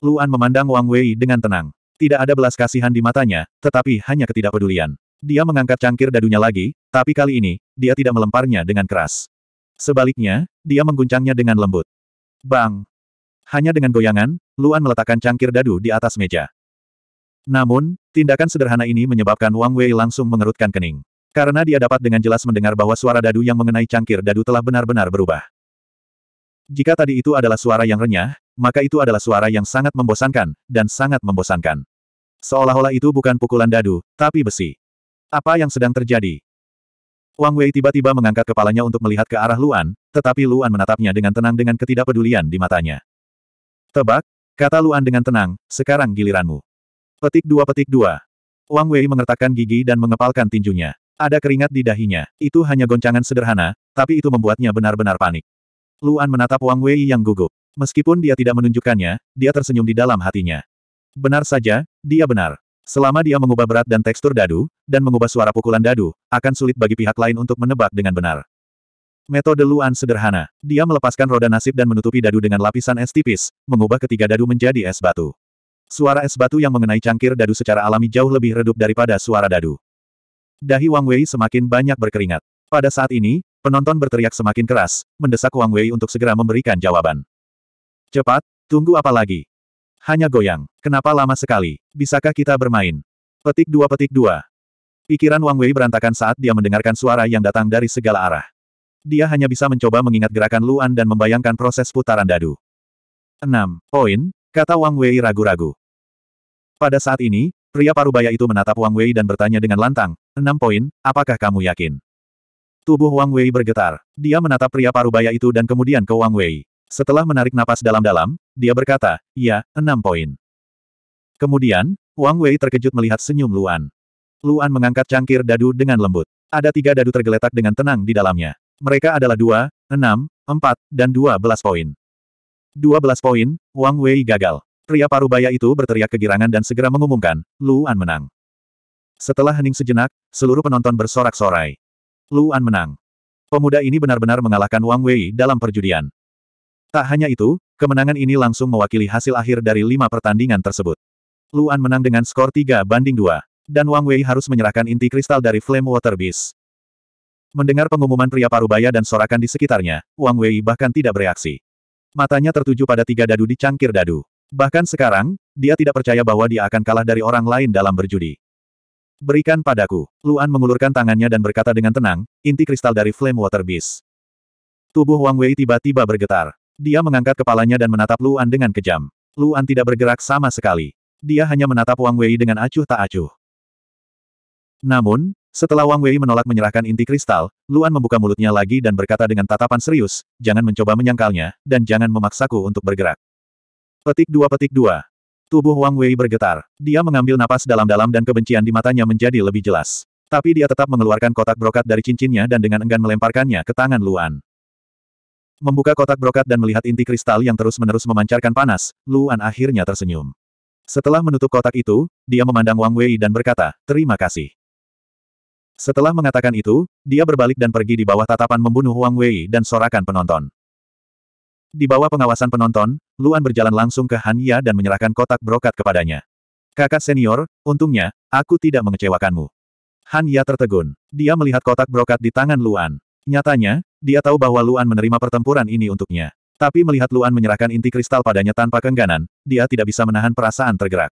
Luan memandang Wang Wei dengan tenang. Tidak ada belas kasihan di matanya, tetapi hanya ketidakpedulian. Dia mengangkat cangkir dadunya lagi, tapi kali ini, dia tidak melemparnya dengan keras. Sebaliknya, dia mengguncangnya dengan lembut. Bang! Hanya dengan goyangan, Luan meletakkan cangkir dadu di atas meja. Namun, tindakan sederhana ini menyebabkan Wang Wei langsung mengerutkan kening. Karena dia dapat dengan jelas mendengar bahwa suara dadu yang mengenai cangkir dadu telah benar-benar berubah. Jika tadi itu adalah suara yang renyah, maka itu adalah suara yang sangat membosankan, dan sangat membosankan. Seolah-olah itu bukan pukulan dadu, tapi besi. Apa yang sedang terjadi? Wang Wei tiba-tiba mengangkat kepalanya untuk melihat ke arah Luan, tetapi Luan menatapnya dengan tenang dengan ketidakpedulian di matanya. Tebak, kata Luan dengan tenang, sekarang giliranmu. Petik dua petik dua. Wang Wei mengertakkan gigi dan mengepalkan tinjunya. Ada keringat di dahinya. Itu hanya goncangan sederhana, tapi itu membuatnya benar-benar panik. Luan menatap Wang Wei yang gugup. Meskipun dia tidak menunjukkannya, dia tersenyum di dalam hatinya. Benar saja, dia benar. Selama dia mengubah berat dan tekstur dadu, dan mengubah suara pukulan dadu, akan sulit bagi pihak lain untuk menebak dengan benar. Metode Luan sederhana. Dia melepaskan roda nasib dan menutupi dadu dengan lapisan es tipis, mengubah ketiga dadu menjadi es batu. Suara es batu yang mengenai cangkir dadu secara alami jauh lebih redup daripada suara dadu. Dahi Wang Wei semakin banyak berkeringat. Pada saat ini, penonton berteriak semakin keras, mendesak Wang Wei untuk segera memberikan jawaban. Cepat, tunggu apa lagi? Hanya goyang. Kenapa lama sekali? Bisakah kita bermain? Petik dua petik dua. Pikiran Wang Wei berantakan saat dia mendengarkan suara yang datang dari segala arah. Dia hanya bisa mencoba mengingat gerakan Luan dan membayangkan proses putaran dadu. 6. Poin, kata Wang Wei ragu-ragu. Pada saat ini, pria parubaya itu menatap Wang Wei dan bertanya dengan lantang, 6 poin, apakah kamu yakin? Tubuh Wang Wei bergetar. Dia menatap pria parubaya itu dan kemudian ke Wang Wei. Setelah menarik napas dalam-dalam, dia berkata, ya, enam poin. Kemudian, Wang Wei terkejut melihat senyum Luan. Luan mengangkat cangkir dadu dengan lembut. Ada tiga dadu tergeletak dengan tenang di dalamnya. Mereka adalah dua, enam, empat, dan dua belas poin. Dua belas poin, Wang Wei gagal. Pria parubaya itu berteriak kegirangan dan segera mengumumkan, Luan menang. Setelah hening sejenak, seluruh penonton bersorak-sorai. Luan menang. Pemuda ini benar-benar mengalahkan Wang Wei dalam perjudian. Tak hanya itu, kemenangan ini langsung mewakili hasil akhir dari lima pertandingan tersebut. Luan menang dengan skor 3 banding 2, dan Wang Wei harus menyerahkan inti kristal dari Flame Water Beast. Mendengar pengumuman pria parubaya dan sorakan di sekitarnya, Wang Wei bahkan tidak bereaksi. Matanya tertuju pada tiga dadu di cangkir dadu. Bahkan sekarang, dia tidak percaya bahwa dia akan kalah dari orang lain dalam berjudi. Berikan padaku. Luan mengulurkan tangannya dan berkata dengan tenang, inti kristal dari Flame Water Beast. Tubuh Wang Wei tiba-tiba bergetar. Dia mengangkat kepalanya dan menatap Luan dengan kejam. Luan tidak bergerak sama sekali. Dia hanya menatap Wang Wei dengan acuh tak acuh. Namun, setelah Wang Wei menolak menyerahkan inti kristal, Luan membuka mulutnya lagi dan berkata dengan tatapan serius, jangan mencoba menyangkalnya, dan jangan memaksaku untuk bergerak. Petik dua petik dua. Tubuh Wang Wei bergetar. Dia mengambil napas dalam-dalam dan kebencian di matanya menjadi lebih jelas. Tapi dia tetap mengeluarkan kotak brokat dari cincinnya dan dengan enggan melemparkannya ke tangan Luan. Membuka kotak brokat dan melihat inti kristal yang terus-menerus memancarkan panas, Luan akhirnya tersenyum. Setelah menutup kotak itu, dia memandang Wang Wei dan berkata, terima kasih. Setelah mengatakan itu, dia berbalik dan pergi di bawah tatapan membunuh Wang Wei dan sorakan penonton. Di bawah pengawasan penonton, Luan berjalan langsung ke Han Ya dan menyerahkan kotak brokat kepadanya. Kakak senior, untungnya, aku tidak mengecewakanmu. Han Ya tertegun. Dia melihat kotak brokat di tangan Luan. Nyatanya, dia tahu bahwa Luan menerima pertempuran ini untuknya. Tapi melihat Luan menyerahkan inti kristal padanya tanpa kengganan, dia tidak bisa menahan perasaan tergerak.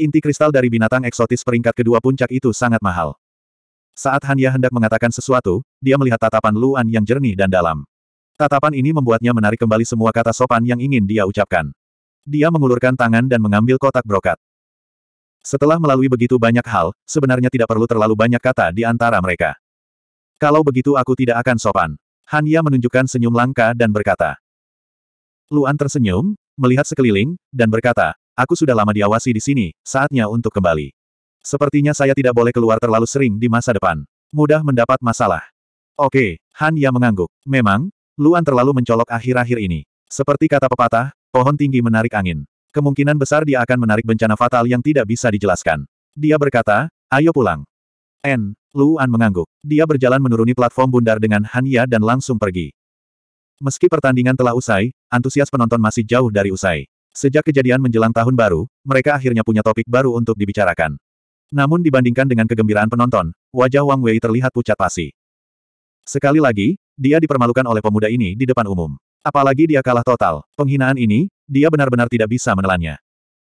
Inti kristal dari binatang eksotis peringkat kedua puncak itu sangat mahal. Saat Hanya hendak mengatakan sesuatu, dia melihat tatapan Luan yang jernih dan dalam. Tatapan ini membuatnya menarik kembali semua kata sopan yang ingin dia ucapkan. Dia mengulurkan tangan dan mengambil kotak brokat. Setelah melalui begitu banyak hal, sebenarnya tidak perlu terlalu banyak kata di antara mereka. Kalau begitu aku tidak akan sopan. Han Ya menunjukkan senyum langka dan berkata. Luan tersenyum, melihat sekeliling, dan berkata, aku sudah lama diawasi di sini, saatnya untuk kembali. Sepertinya saya tidak boleh keluar terlalu sering di masa depan. Mudah mendapat masalah. Oke, Han Ya mengangguk. Memang, Luan terlalu mencolok akhir-akhir ini. Seperti kata pepatah, pohon tinggi menarik angin. Kemungkinan besar dia akan menarik bencana fatal yang tidak bisa dijelaskan. Dia berkata, ayo pulang. N. Luan mengangguk. Dia berjalan menuruni platform bundar dengan Hania dan langsung pergi. Meski pertandingan telah usai, antusias penonton masih jauh dari usai. Sejak kejadian menjelang tahun baru, mereka akhirnya punya topik baru untuk dibicarakan. Namun dibandingkan dengan kegembiraan penonton, wajah Wang Wei terlihat pucat pasi. Sekali lagi, dia dipermalukan oleh pemuda ini di depan umum. Apalagi dia kalah total. Penghinaan ini, dia benar-benar tidak bisa menelannya.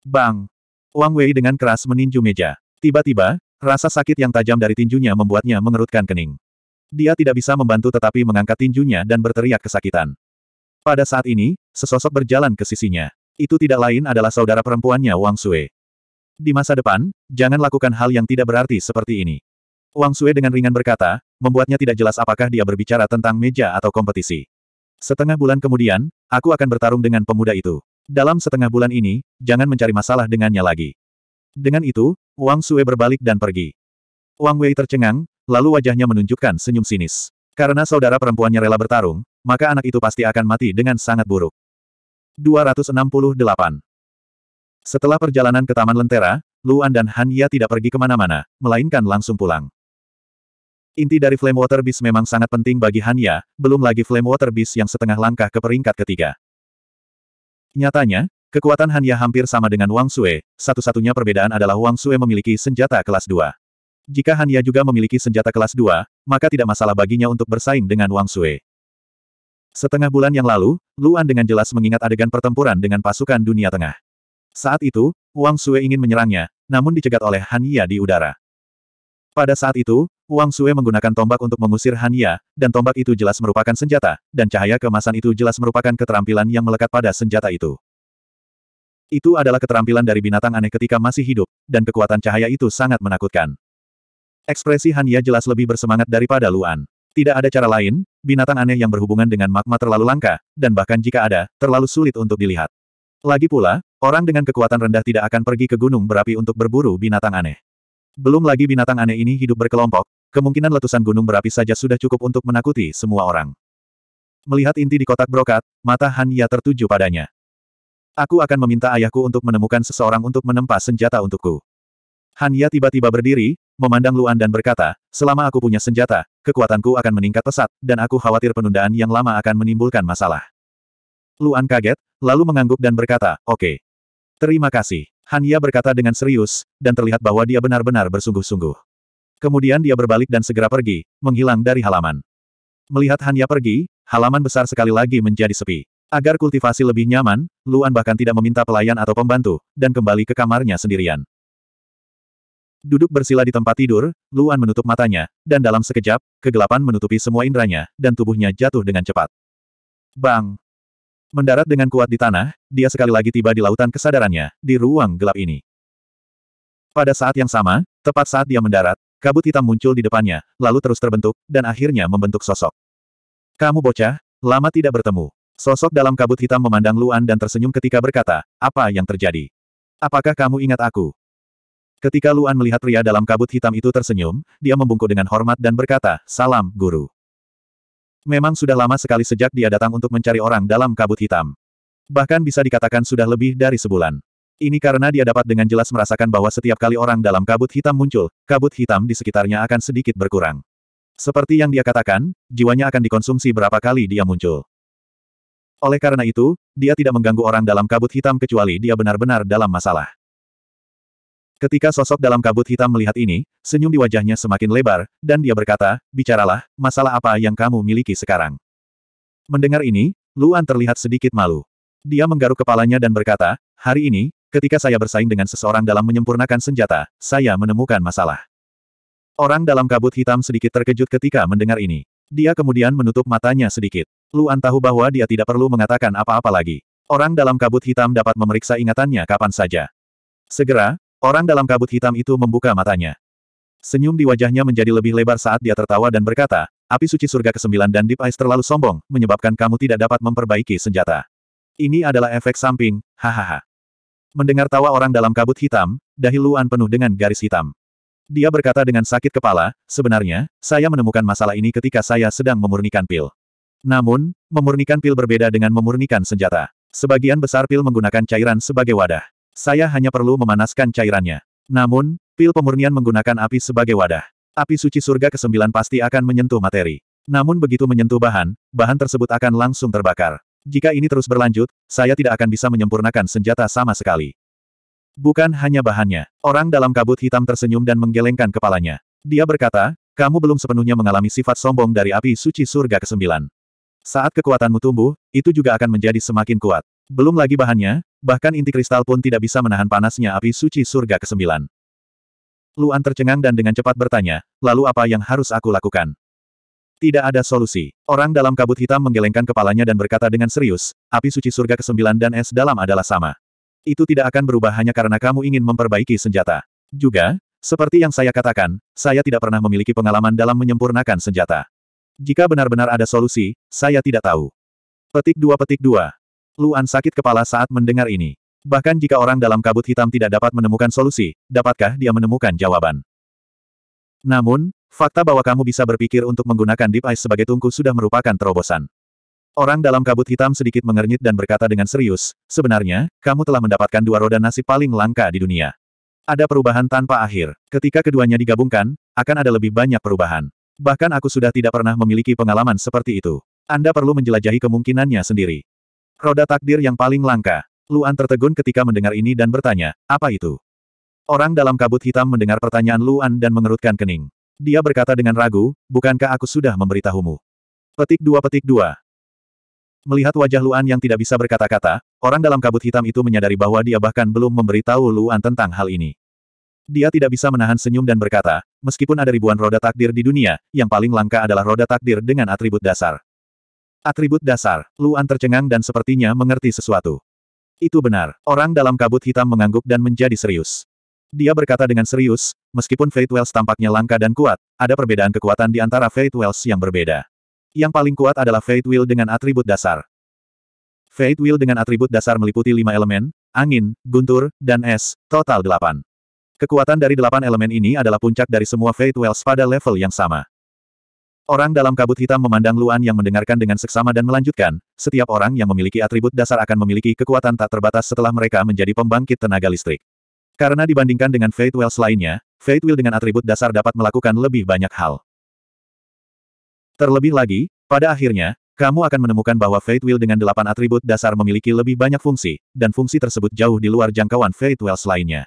Bang! Wang Wei dengan keras meninju meja. Tiba-tiba, Rasa sakit yang tajam dari tinjunya membuatnya mengerutkan kening. Dia tidak bisa membantu tetapi mengangkat tinjunya dan berteriak kesakitan. Pada saat ini, sesosok berjalan ke sisinya. Itu tidak lain adalah saudara perempuannya Wang Sue. Di masa depan, jangan lakukan hal yang tidak berarti seperti ini. Wang Sue dengan ringan berkata, membuatnya tidak jelas apakah dia berbicara tentang meja atau kompetisi. Setengah bulan kemudian, aku akan bertarung dengan pemuda itu. Dalam setengah bulan ini, jangan mencari masalah dengannya lagi. Dengan itu, Wang Sue berbalik dan pergi. Wang Wei tercengang, lalu wajahnya menunjukkan senyum sinis. Karena saudara perempuannya rela bertarung, maka anak itu pasti akan mati dengan sangat buruk. 268. Setelah perjalanan ke Taman Lentera, Luan dan Han Ya tidak pergi kemana-mana, melainkan langsung pulang. Inti dari Flame Water Beast memang sangat penting bagi Han Ya, belum lagi Flame Water Beast yang setengah langkah ke peringkat ketiga. Nyatanya, Kekuatan Hanya hampir sama dengan Wang Sue, satu-satunya perbedaan adalah Wang Sue memiliki senjata kelas 2. Jika Hanya juga memiliki senjata kelas 2, maka tidak masalah baginya untuk bersaing dengan Wang Sue. Setengah bulan yang lalu, Luan dengan jelas mengingat adegan pertempuran dengan pasukan dunia tengah. Saat itu, Wang Sue ingin menyerangnya, namun dicegat oleh Hanya di udara. Pada saat itu, Wang Sue menggunakan tombak untuk mengusir Hanya, dan tombak itu jelas merupakan senjata, dan cahaya kemasan itu jelas merupakan keterampilan yang melekat pada senjata itu. Itu adalah keterampilan dari binatang aneh ketika masih hidup, dan kekuatan cahaya itu sangat menakutkan. Ekspresi Hanya jelas lebih bersemangat daripada Luan. Tidak ada cara lain, binatang aneh yang berhubungan dengan magma terlalu langka, dan bahkan jika ada, terlalu sulit untuk dilihat. Lagi pula, orang dengan kekuatan rendah tidak akan pergi ke gunung berapi untuk berburu binatang aneh. Belum lagi binatang aneh ini hidup berkelompok, kemungkinan letusan gunung berapi saja sudah cukup untuk menakuti semua orang. Melihat inti di kotak brokat, mata Hanya tertuju padanya. Aku akan meminta ayahku untuk menemukan seseorang untuk menempa senjata untukku. Hanya tiba-tiba berdiri, memandang Luan dan berkata, selama aku punya senjata, kekuatanku akan meningkat pesat, dan aku khawatir penundaan yang lama akan menimbulkan masalah. Luan kaget, lalu mengangguk dan berkata, oke. Okay. Terima kasih. Hanya berkata dengan serius, dan terlihat bahwa dia benar-benar bersungguh-sungguh. Kemudian dia berbalik dan segera pergi, menghilang dari halaman. Melihat Hanya pergi, halaman besar sekali lagi menjadi sepi. Agar kultivasi lebih nyaman, Luan bahkan tidak meminta pelayan atau pembantu, dan kembali ke kamarnya sendirian. Duduk bersila di tempat tidur, Luan menutup matanya, dan dalam sekejap, kegelapan menutupi semua inderanya, dan tubuhnya jatuh dengan cepat. Bang! Mendarat dengan kuat di tanah, dia sekali lagi tiba di lautan kesadarannya, di ruang gelap ini. Pada saat yang sama, tepat saat dia mendarat, kabut hitam muncul di depannya, lalu terus terbentuk, dan akhirnya membentuk sosok. Kamu bocah, lama tidak bertemu. Sosok dalam kabut hitam memandang Luan dan tersenyum ketika berkata, apa yang terjadi? Apakah kamu ingat aku? Ketika Luan melihat pria dalam kabut hitam itu tersenyum, dia membungkuk dengan hormat dan berkata, salam, guru. Memang sudah lama sekali sejak dia datang untuk mencari orang dalam kabut hitam. Bahkan bisa dikatakan sudah lebih dari sebulan. Ini karena dia dapat dengan jelas merasakan bahwa setiap kali orang dalam kabut hitam muncul, kabut hitam di sekitarnya akan sedikit berkurang. Seperti yang dia katakan, jiwanya akan dikonsumsi berapa kali dia muncul. Oleh karena itu, dia tidak mengganggu orang dalam kabut hitam kecuali dia benar-benar dalam masalah. Ketika sosok dalam kabut hitam melihat ini, senyum di wajahnya semakin lebar, dan dia berkata, bicaralah, masalah apa yang kamu miliki sekarang? Mendengar ini, Luan terlihat sedikit malu. Dia menggaruk kepalanya dan berkata, hari ini, ketika saya bersaing dengan seseorang dalam menyempurnakan senjata, saya menemukan masalah. Orang dalam kabut hitam sedikit terkejut ketika mendengar ini. Dia kemudian menutup matanya sedikit. Luan tahu bahwa dia tidak perlu mengatakan apa-apa lagi. Orang dalam kabut hitam dapat memeriksa ingatannya kapan saja. Segera, orang dalam kabut hitam itu membuka matanya. Senyum di wajahnya menjadi lebih lebar saat dia tertawa dan berkata, api suci surga ke-9 dan Deep Ice terlalu sombong, menyebabkan kamu tidak dapat memperbaiki senjata. Ini adalah efek samping, hahaha. Mendengar tawa orang dalam kabut hitam, dahi Luan penuh dengan garis hitam. Dia berkata dengan sakit kepala, sebenarnya, saya menemukan masalah ini ketika saya sedang memurnikan pil. Namun, memurnikan pil berbeda dengan memurnikan senjata. Sebagian besar pil menggunakan cairan sebagai wadah. Saya hanya perlu memanaskan cairannya. Namun, pil pemurnian menggunakan api sebagai wadah. Api suci surga ke-9 pasti akan menyentuh materi. Namun begitu menyentuh bahan, bahan tersebut akan langsung terbakar. Jika ini terus berlanjut, saya tidak akan bisa menyempurnakan senjata sama sekali. Bukan hanya bahannya. Orang dalam kabut hitam tersenyum dan menggelengkan kepalanya. Dia berkata, kamu belum sepenuhnya mengalami sifat sombong dari api suci surga ke-9. Saat kekuatanmu tumbuh, itu juga akan menjadi semakin kuat. Belum lagi bahannya, bahkan inti kristal pun tidak bisa menahan panasnya api suci surga ke-9. Luan tercengang dan dengan cepat bertanya, lalu apa yang harus aku lakukan? Tidak ada solusi. Orang dalam kabut hitam menggelengkan kepalanya dan berkata dengan serius, api suci surga ke-9 dan es dalam adalah sama. Itu tidak akan berubah hanya karena kamu ingin memperbaiki senjata. Juga, seperti yang saya katakan, saya tidak pernah memiliki pengalaman dalam menyempurnakan senjata. Jika benar-benar ada solusi, saya tidak tahu. Petik dua petik dua. Luan sakit kepala saat mendengar ini. Bahkan jika orang dalam kabut hitam tidak dapat menemukan solusi, dapatkah dia menemukan jawaban? Namun, fakta bahwa kamu bisa berpikir untuk menggunakan Deep Ice sebagai tungku sudah merupakan terobosan. Orang dalam kabut hitam sedikit mengernyit dan berkata dengan serius, sebenarnya, kamu telah mendapatkan dua roda nasib paling langka di dunia. Ada perubahan tanpa akhir. Ketika keduanya digabungkan, akan ada lebih banyak perubahan. Bahkan aku sudah tidak pernah memiliki pengalaman seperti itu. Anda perlu menjelajahi kemungkinannya sendiri. Roda takdir yang paling langka. Luan tertegun ketika mendengar ini dan bertanya, apa itu? Orang dalam kabut hitam mendengar pertanyaan Luan dan mengerutkan kening. Dia berkata dengan ragu, bukankah aku sudah memberitahumu? Petik dua petik dua. Melihat wajah Luan yang tidak bisa berkata-kata, orang dalam kabut hitam itu menyadari bahwa dia bahkan belum memberitahu Luan tentang hal ini. Dia tidak bisa menahan senyum dan berkata, meskipun ada ribuan roda takdir di dunia, yang paling langka adalah roda takdir dengan atribut dasar. Atribut dasar, Luan tercengang dan sepertinya mengerti sesuatu. Itu benar, orang dalam kabut hitam mengangguk dan menjadi serius. Dia berkata dengan serius, meskipun Fate Wells tampaknya langka dan kuat, ada perbedaan kekuatan di antara Fate Wells yang berbeda. Yang paling kuat adalah Fate Will dengan atribut dasar. Fate Will dengan atribut dasar meliputi lima elemen, angin, guntur, dan es, total delapan. Kekuatan dari delapan elemen ini adalah puncak dari semua Fate Wells pada level yang sama. Orang dalam kabut hitam memandang Luan yang mendengarkan dengan seksama dan melanjutkan, setiap orang yang memiliki atribut dasar akan memiliki kekuatan tak terbatas setelah mereka menjadi pembangkit tenaga listrik. Karena dibandingkan dengan Fate Wells lainnya, Fate Will dengan atribut dasar dapat melakukan lebih banyak hal. Terlebih lagi, pada akhirnya, kamu akan menemukan bahwa Fate Will dengan delapan atribut dasar memiliki lebih banyak fungsi, dan fungsi tersebut jauh di luar jangkauan Fate Wells lainnya.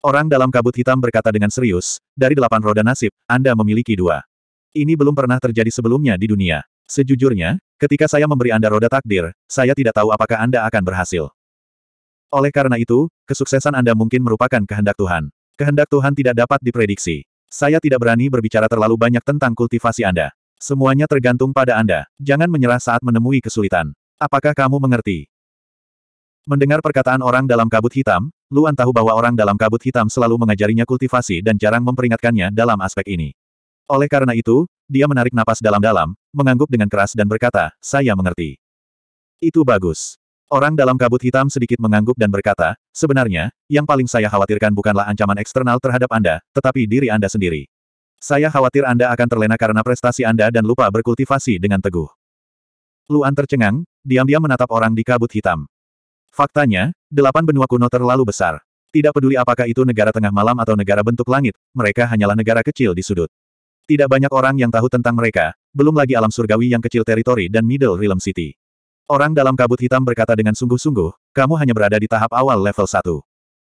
Orang dalam kabut hitam berkata dengan serius, dari delapan roda nasib, Anda memiliki dua. Ini belum pernah terjadi sebelumnya di dunia. Sejujurnya, ketika saya memberi Anda roda takdir, saya tidak tahu apakah Anda akan berhasil. Oleh karena itu, kesuksesan Anda mungkin merupakan kehendak Tuhan. Kehendak Tuhan tidak dapat diprediksi. Saya tidak berani berbicara terlalu banyak tentang kultivasi Anda. Semuanya tergantung pada Anda. Jangan menyerah saat menemui kesulitan. Apakah kamu mengerti? Mendengar perkataan orang dalam kabut hitam, Luan tahu bahwa orang dalam kabut hitam selalu mengajarinya kultivasi dan jarang memperingatkannya dalam aspek ini. Oleh karena itu, dia menarik napas dalam-dalam, mengangguk dengan keras dan berkata, saya mengerti. Itu bagus. Orang dalam kabut hitam sedikit mengangguk dan berkata, sebenarnya, yang paling saya khawatirkan bukanlah ancaman eksternal terhadap Anda, tetapi diri Anda sendiri. Saya khawatir Anda akan terlena karena prestasi Anda dan lupa berkultivasi dengan teguh. Luan tercengang, diam-diam menatap orang di kabut hitam. Faktanya, Delapan benua kuno terlalu besar. Tidak peduli apakah itu negara tengah malam atau negara bentuk langit, mereka hanyalah negara kecil di sudut. Tidak banyak orang yang tahu tentang mereka, belum lagi alam surgawi yang kecil teritori dan Middle Realm City. Orang dalam kabut hitam berkata dengan sungguh-sungguh, kamu hanya berada di tahap awal level 1.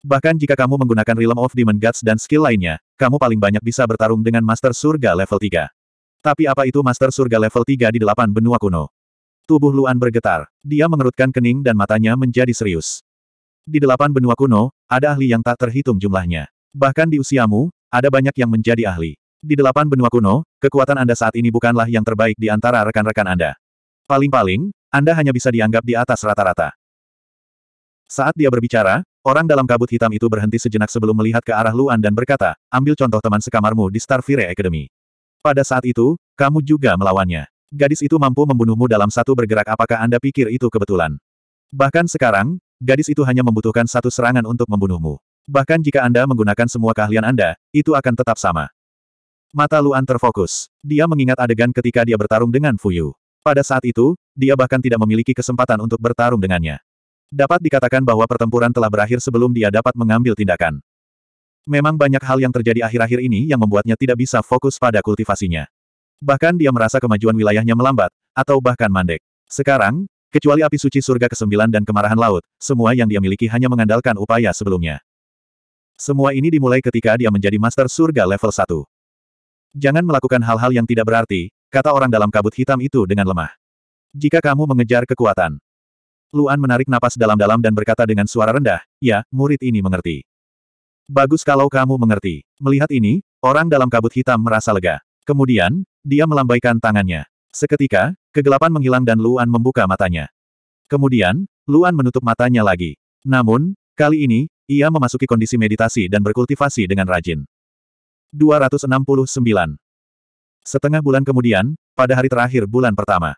Bahkan jika kamu menggunakan Realm of Demon Gods dan skill lainnya, kamu paling banyak bisa bertarung dengan Master Surga level 3. Tapi apa itu Master Surga level 3 di delapan benua kuno? Tubuh Luan bergetar. Dia mengerutkan kening dan matanya menjadi serius. Di delapan benua kuno, ada ahli yang tak terhitung jumlahnya. Bahkan di usiamu, ada banyak yang menjadi ahli. Di delapan benua kuno, kekuatan Anda saat ini bukanlah yang terbaik di antara rekan-rekan Anda. Paling-paling, Anda hanya bisa dianggap di atas rata-rata. Saat dia berbicara, orang dalam kabut hitam itu berhenti sejenak sebelum melihat ke arah Luan dan berkata, ambil contoh teman sekamarmu di Starfire Academy. Pada saat itu, kamu juga melawannya. Gadis itu mampu membunuhmu dalam satu bergerak apakah Anda pikir itu kebetulan? Bahkan sekarang, gadis itu hanya membutuhkan satu serangan untuk membunuhmu. Bahkan jika Anda menggunakan semua keahlian Anda, itu akan tetap sama. Mata Luan terfokus. Dia mengingat adegan ketika dia bertarung dengan Fuyu. Pada saat itu, dia bahkan tidak memiliki kesempatan untuk bertarung dengannya. Dapat dikatakan bahwa pertempuran telah berakhir sebelum dia dapat mengambil tindakan. Memang banyak hal yang terjadi akhir-akhir ini yang membuatnya tidak bisa fokus pada kultivasinya. Bahkan dia merasa kemajuan wilayahnya melambat, atau bahkan mandek. Sekarang, Kecuali api suci surga kesembilan dan kemarahan laut, semua yang dia miliki hanya mengandalkan upaya sebelumnya. Semua ini dimulai ketika dia menjadi master surga level 1. Jangan melakukan hal-hal yang tidak berarti, kata orang dalam kabut hitam itu dengan lemah. Jika kamu mengejar kekuatan. Luan menarik napas dalam-dalam dan berkata dengan suara rendah, ya, murid ini mengerti. Bagus kalau kamu mengerti. Melihat ini, orang dalam kabut hitam merasa lega. Kemudian, dia melambaikan tangannya. Seketika, kegelapan menghilang dan Luan membuka matanya. Kemudian, Luan menutup matanya lagi. Namun, kali ini, ia memasuki kondisi meditasi dan berkultivasi dengan rajin. 269. Setengah bulan kemudian, pada hari terakhir bulan pertama.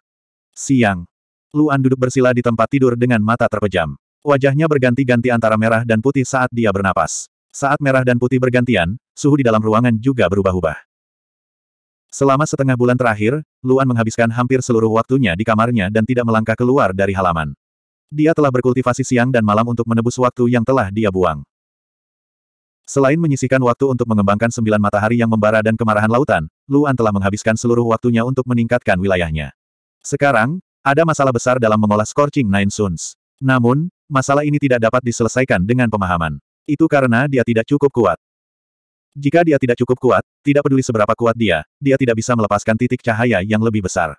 Siang. Luan duduk bersila di tempat tidur dengan mata terpejam. Wajahnya berganti-ganti antara merah dan putih saat dia bernapas. Saat merah dan putih bergantian, suhu di dalam ruangan juga berubah-ubah. Selama setengah bulan terakhir, Luan menghabiskan hampir seluruh waktunya di kamarnya dan tidak melangkah keluar dari halaman. Dia telah berkultivasi siang dan malam untuk menebus waktu yang telah dia buang. Selain menyisihkan waktu untuk mengembangkan sembilan matahari yang membara dan kemarahan lautan, Luan telah menghabiskan seluruh waktunya untuk meningkatkan wilayahnya. Sekarang, ada masalah besar dalam mengolah Scorching Nine Suns. Namun, masalah ini tidak dapat diselesaikan dengan pemahaman. Itu karena dia tidak cukup kuat. Jika dia tidak cukup kuat, tidak peduli seberapa kuat dia, dia tidak bisa melepaskan titik cahaya yang lebih besar.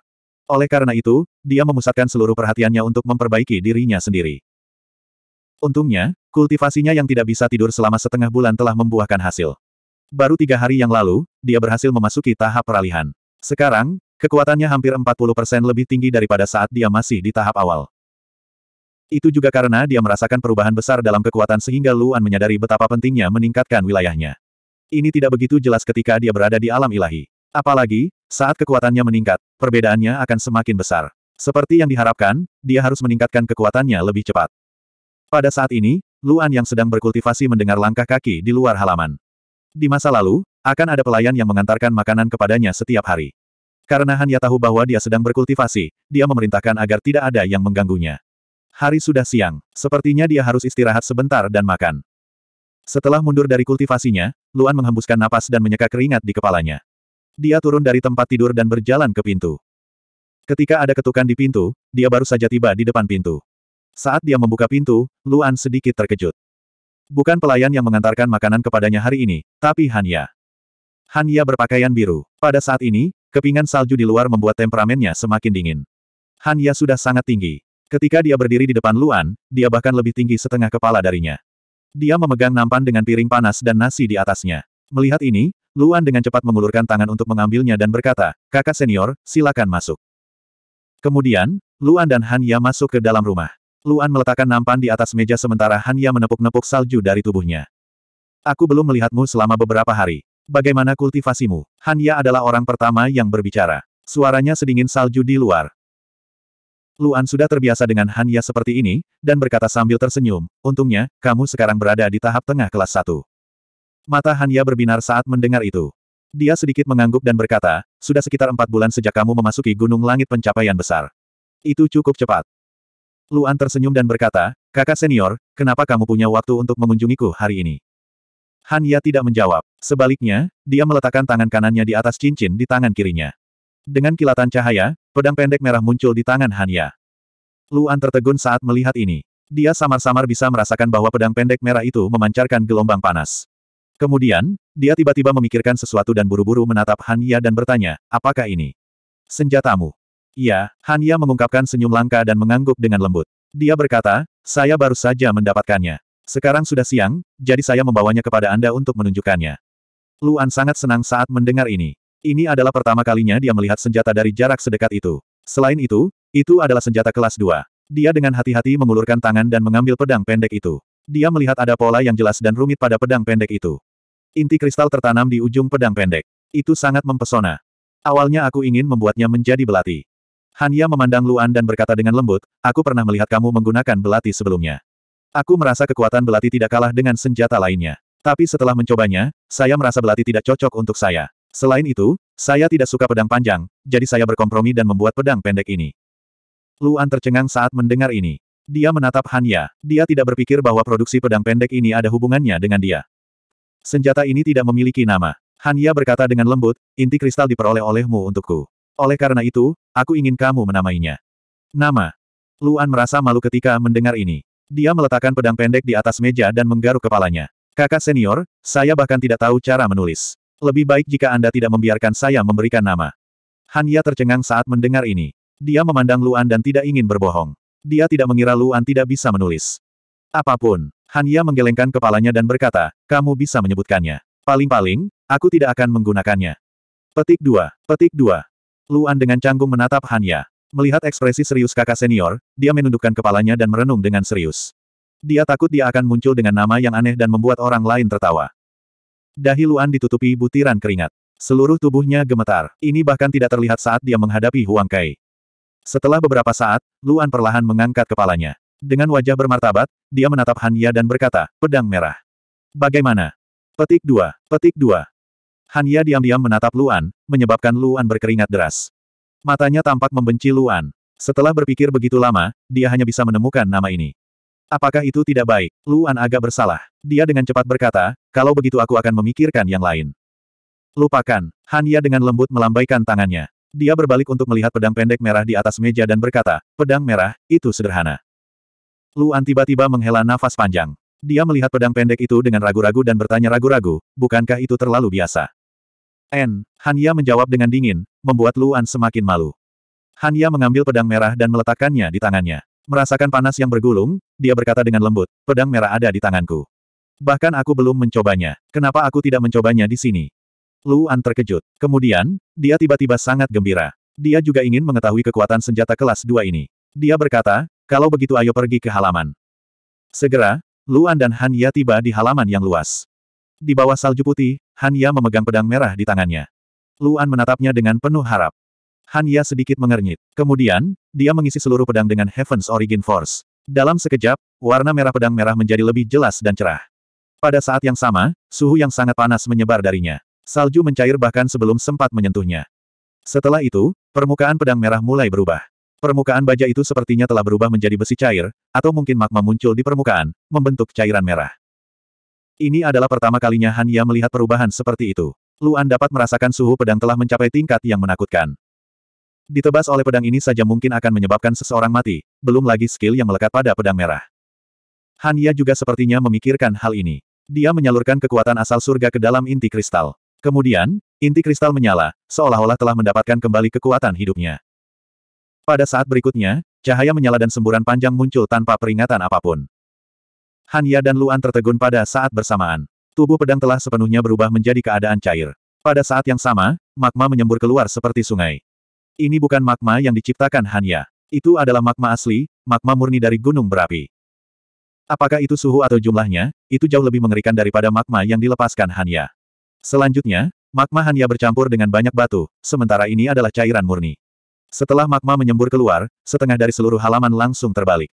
Oleh karena itu, dia memusatkan seluruh perhatiannya untuk memperbaiki dirinya sendiri. Untungnya, kultivasinya yang tidak bisa tidur selama setengah bulan telah membuahkan hasil. Baru tiga hari yang lalu, dia berhasil memasuki tahap peralihan. Sekarang, kekuatannya hampir 40% lebih tinggi daripada saat dia masih di tahap awal. Itu juga karena dia merasakan perubahan besar dalam kekuatan sehingga Luan menyadari betapa pentingnya meningkatkan wilayahnya. Ini tidak begitu jelas ketika dia berada di alam ilahi. Apalagi, saat kekuatannya meningkat, perbedaannya akan semakin besar. Seperti yang diharapkan, dia harus meningkatkan kekuatannya lebih cepat. Pada saat ini, Luan yang sedang berkultivasi mendengar langkah kaki di luar halaman. Di masa lalu, akan ada pelayan yang mengantarkan makanan kepadanya setiap hari. Karena Hanya tahu bahwa dia sedang berkultivasi, dia memerintahkan agar tidak ada yang mengganggunya. Hari sudah siang, sepertinya dia harus istirahat sebentar dan makan. Setelah mundur dari kultivasinya, Luan menghembuskan napas dan menyeka keringat di kepalanya. Dia turun dari tempat tidur dan berjalan ke pintu. Ketika ada ketukan di pintu, dia baru saja tiba di depan pintu. Saat dia membuka pintu, Luan sedikit terkejut. Bukan pelayan yang mengantarkan makanan kepadanya hari ini, tapi Hanya. Hanya berpakaian biru. Pada saat ini, kepingan salju di luar membuat temperamennya semakin dingin. Hanya sudah sangat tinggi. Ketika dia berdiri di depan Luan, dia bahkan lebih tinggi setengah kepala darinya. Dia memegang nampan dengan piring panas dan nasi di atasnya. Melihat ini, Luan dengan cepat mengulurkan tangan untuk mengambilnya dan berkata, kakak senior, silakan masuk. Kemudian, Luan dan Hanya masuk ke dalam rumah. Luan meletakkan nampan di atas meja sementara Hanya menepuk-nepuk salju dari tubuhnya. Aku belum melihatmu selama beberapa hari. Bagaimana kultivasimu? Hanya adalah orang pertama yang berbicara. Suaranya sedingin salju di luar. Luan sudah terbiasa dengan Hanya seperti ini, dan berkata sambil tersenyum, untungnya, kamu sekarang berada di tahap tengah kelas 1. Mata Hanya berbinar saat mendengar itu. Dia sedikit mengangguk dan berkata, sudah sekitar empat bulan sejak kamu memasuki gunung langit pencapaian besar. Itu cukup cepat. Luan tersenyum dan berkata, kakak senior, kenapa kamu punya waktu untuk mengunjungiku hari ini? Hanya tidak menjawab. Sebaliknya, dia meletakkan tangan kanannya di atas cincin di tangan kirinya. Dengan kilatan cahaya, pedang pendek merah muncul di tangan Hanya. Luan tertegun saat melihat ini. Dia samar-samar bisa merasakan bahwa pedang pendek merah itu memancarkan gelombang panas. Kemudian, dia tiba-tiba memikirkan sesuatu dan buru-buru menatap Hanya dan bertanya, apakah ini? Senjatamu. Iya, Hanya mengungkapkan senyum langka dan mengangguk dengan lembut. Dia berkata, saya baru saja mendapatkannya. Sekarang sudah siang, jadi saya membawanya kepada Anda untuk menunjukkannya. Luan sangat senang saat mendengar ini. Ini adalah pertama kalinya dia melihat senjata dari jarak sedekat itu. Selain itu, itu adalah senjata kelas 2. Dia dengan hati-hati mengulurkan tangan dan mengambil pedang pendek itu. Dia melihat ada pola yang jelas dan rumit pada pedang pendek itu. Inti kristal tertanam di ujung pedang pendek. Itu sangat mempesona. Awalnya aku ingin membuatnya menjadi belati. Hanya memandang Luan dan berkata dengan lembut, aku pernah melihat kamu menggunakan belati sebelumnya. Aku merasa kekuatan belati tidak kalah dengan senjata lainnya. Tapi setelah mencobanya, saya merasa belati tidak cocok untuk saya. Selain itu, saya tidak suka pedang panjang, jadi saya berkompromi dan membuat pedang pendek ini. Luan tercengang saat mendengar ini. Dia menatap Hanya. Dia tidak berpikir bahwa produksi pedang pendek ini ada hubungannya dengan dia. Senjata ini tidak memiliki nama. Hanya berkata dengan lembut, inti kristal diperoleh olehmu untukku. Oleh karena itu, aku ingin kamu menamainya. Nama. Luan merasa malu ketika mendengar ini. Dia meletakkan pedang pendek di atas meja dan menggaruk kepalanya. Kakak senior, saya bahkan tidak tahu cara menulis. Lebih baik jika Anda tidak membiarkan saya memberikan nama. Han Ya tercengang saat mendengar ini. Dia memandang Luan dan tidak ingin berbohong. Dia tidak mengira Luan tidak bisa menulis. Apapun, Han Ya menggelengkan kepalanya dan berkata, kamu bisa menyebutkannya. Paling-paling, aku tidak akan menggunakannya. Petik 2, petik 2. Luan dengan canggung menatap Han Ya. Melihat ekspresi serius kakak senior, dia menundukkan kepalanya dan merenung dengan serius. Dia takut dia akan muncul dengan nama yang aneh dan membuat orang lain tertawa. Dahi Luan ditutupi butiran keringat. Seluruh tubuhnya gemetar. Ini bahkan tidak terlihat saat dia menghadapi Huang Kai. Setelah beberapa saat, Luan perlahan mengangkat kepalanya. Dengan wajah bermartabat, dia menatap Han dan berkata, pedang merah. Bagaimana? Petik dua, petik dua. Han diam-diam menatap Luan, menyebabkan Luan berkeringat deras. Matanya tampak membenci Luan. Setelah berpikir begitu lama, dia hanya bisa menemukan nama ini. Apakah itu tidak baik? Luan agak bersalah. Dia dengan cepat berkata, kalau begitu aku akan memikirkan yang lain. Lupakan. Hanya dengan lembut melambaikan tangannya. Dia berbalik untuk melihat pedang pendek merah di atas meja dan berkata, pedang merah, itu sederhana. Luan tiba-tiba menghela nafas panjang. Dia melihat pedang pendek itu dengan ragu-ragu dan bertanya ragu-ragu, bukankah itu terlalu biasa? N. Hanya menjawab dengan dingin, membuat Luan semakin malu. Hanya mengambil pedang merah dan meletakkannya di tangannya. Merasakan panas yang bergulung, dia berkata dengan lembut, pedang merah ada di tanganku. Bahkan aku belum mencobanya. Kenapa aku tidak mencobanya di sini? Luan terkejut. Kemudian, dia tiba-tiba sangat gembira. Dia juga ingin mengetahui kekuatan senjata kelas dua ini. Dia berkata, kalau begitu ayo pergi ke halaman. Segera, Luan dan Han Ya tiba di halaman yang luas. Di bawah salju putih, Han Ya memegang pedang merah di tangannya. Luan menatapnya dengan penuh harap. Han ya sedikit mengernyit. Kemudian, dia mengisi seluruh pedang dengan Heaven's Origin Force. Dalam sekejap, warna merah pedang merah menjadi lebih jelas dan cerah. Pada saat yang sama, suhu yang sangat panas menyebar darinya. Salju mencair bahkan sebelum sempat menyentuhnya. Setelah itu, permukaan pedang merah mulai berubah. Permukaan baja itu sepertinya telah berubah menjadi besi cair, atau mungkin magma muncul di permukaan, membentuk cairan merah. Ini adalah pertama kalinya Han ya melihat perubahan seperti itu. Luan dapat merasakan suhu pedang telah mencapai tingkat yang menakutkan. Ditebas oleh pedang ini saja mungkin akan menyebabkan seseorang mati, belum lagi skill yang melekat pada pedang merah. Han Ya juga sepertinya memikirkan hal ini. Dia menyalurkan kekuatan asal surga ke dalam inti kristal. Kemudian, inti kristal menyala, seolah-olah telah mendapatkan kembali kekuatan hidupnya. Pada saat berikutnya, cahaya menyala dan semburan panjang muncul tanpa peringatan apapun. Han Ya dan Luan tertegun pada saat bersamaan. Tubuh pedang telah sepenuhnya berubah menjadi keadaan cair. Pada saat yang sama, magma menyembur keluar seperti sungai. Ini bukan magma yang diciptakan Hanya. Itu adalah magma asli, magma murni dari gunung berapi. Apakah itu suhu atau jumlahnya, itu jauh lebih mengerikan daripada magma yang dilepaskan Hanya. Selanjutnya, magma Hanya bercampur dengan banyak batu, sementara ini adalah cairan murni. Setelah magma menyembur keluar, setengah dari seluruh halaman langsung terbalik.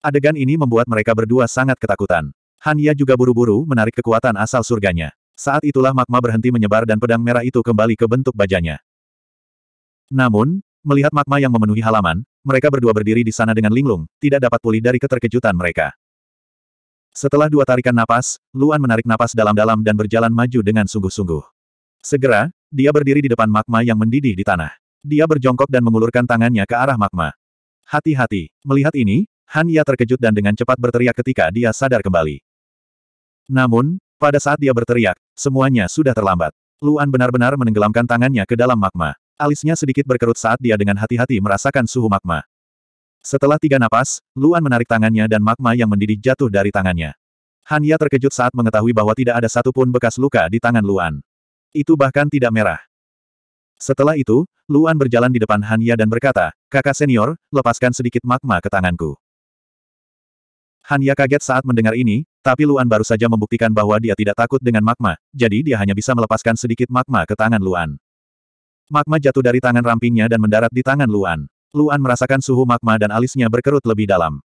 Adegan ini membuat mereka berdua sangat ketakutan. Hanya juga buru-buru menarik kekuatan asal surganya. Saat itulah magma berhenti menyebar dan pedang merah itu kembali ke bentuk bajanya. Namun, melihat magma yang memenuhi halaman, mereka berdua berdiri di sana dengan linglung, tidak dapat pulih dari keterkejutan mereka. Setelah dua tarikan napas, Luan menarik napas dalam-dalam dan berjalan maju dengan sungguh-sungguh. Segera, dia berdiri di depan magma yang mendidih di tanah. Dia berjongkok dan mengulurkan tangannya ke arah magma. Hati-hati, melihat ini, Han Ya terkejut dan dengan cepat berteriak ketika dia sadar kembali. Namun, pada saat dia berteriak, semuanya sudah terlambat. Luan benar-benar menenggelamkan tangannya ke dalam magma. Alisnya sedikit berkerut saat dia dengan hati-hati merasakan suhu magma. Setelah tiga napas, Luan menarik tangannya dan magma yang mendidih jatuh dari tangannya. Hanya terkejut saat mengetahui bahwa tidak ada satupun bekas luka di tangan Luan. Itu bahkan tidak merah. Setelah itu, Luan berjalan di depan Hanya dan berkata, kakak senior, lepaskan sedikit magma ke tanganku. Hanya kaget saat mendengar ini, tapi Luan baru saja membuktikan bahwa dia tidak takut dengan magma, jadi dia hanya bisa melepaskan sedikit magma ke tangan Luan. Magma jatuh dari tangan rampingnya dan mendarat di tangan Luan. Luan merasakan suhu magma dan alisnya berkerut lebih dalam.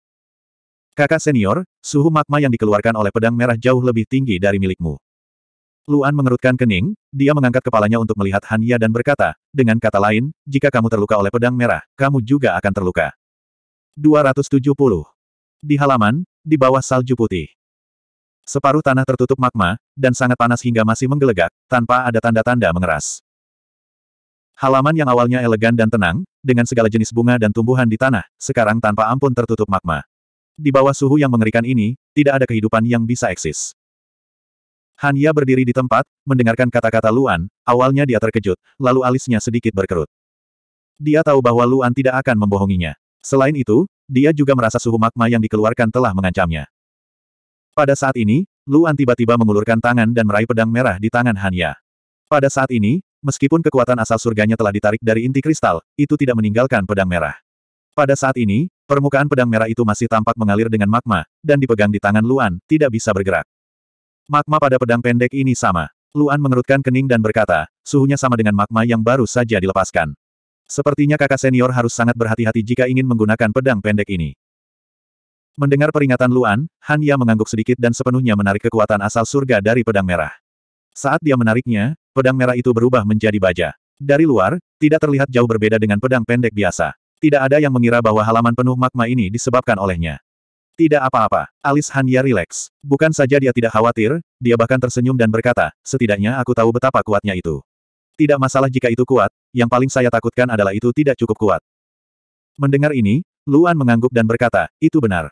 Kakak senior, suhu magma yang dikeluarkan oleh pedang merah jauh lebih tinggi dari milikmu. Luan mengerutkan kening, dia mengangkat kepalanya untuk melihat Hanya dan berkata, dengan kata lain, jika kamu terluka oleh pedang merah, kamu juga akan terluka. 270. Di halaman, di bawah salju putih. Separuh tanah tertutup magma, dan sangat panas hingga masih menggelegak, tanpa ada tanda-tanda mengeras. Halaman yang awalnya elegan dan tenang, dengan segala jenis bunga dan tumbuhan di tanah, sekarang tanpa ampun tertutup magma. Di bawah suhu yang mengerikan ini, tidak ada kehidupan yang bisa eksis. Hanya berdiri di tempat, mendengarkan kata-kata Luan, awalnya dia terkejut, lalu alisnya sedikit berkerut. Dia tahu bahwa Luan tidak akan membohonginya. Selain itu, dia juga merasa suhu magma yang dikeluarkan telah mengancamnya. Pada saat ini, Luan tiba-tiba mengulurkan tangan dan meraih pedang merah di tangan Hanya. Pada saat ini, Meskipun kekuatan asal surganya telah ditarik dari inti kristal, itu tidak meninggalkan pedang merah. Pada saat ini, permukaan pedang merah itu masih tampak mengalir dengan magma, dan dipegang di tangan Luan, tidak bisa bergerak. Magma pada pedang pendek ini sama. Luan mengerutkan kening dan berkata, suhunya sama dengan magma yang baru saja dilepaskan. Sepertinya kakak senior harus sangat berhati-hati jika ingin menggunakan pedang pendek ini. Mendengar peringatan Luan, Han Ya mengangguk sedikit dan sepenuhnya menarik kekuatan asal surga dari pedang merah. Saat dia menariknya, pedang merah itu berubah menjadi baja. Dari luar, tidak terlihat jauh berbeda dengan pedang pendek biasa. Tidak ada yang mengira bahwa halaman penuh magma ini disebabkan olehnya. Tidak apa-apa, alis Hanya rileks. Bukan saja dia tidak khawatir, dia bahkan tersenyum dan berkata, setidaknya aku tahu betapa kuatnya itu. Tidak masalah jika itu kuat, yang paling saya takutkan adalah itu tidak cukup kuat. Mendengar ini, Luan mengangguk dan berkata, itu benar.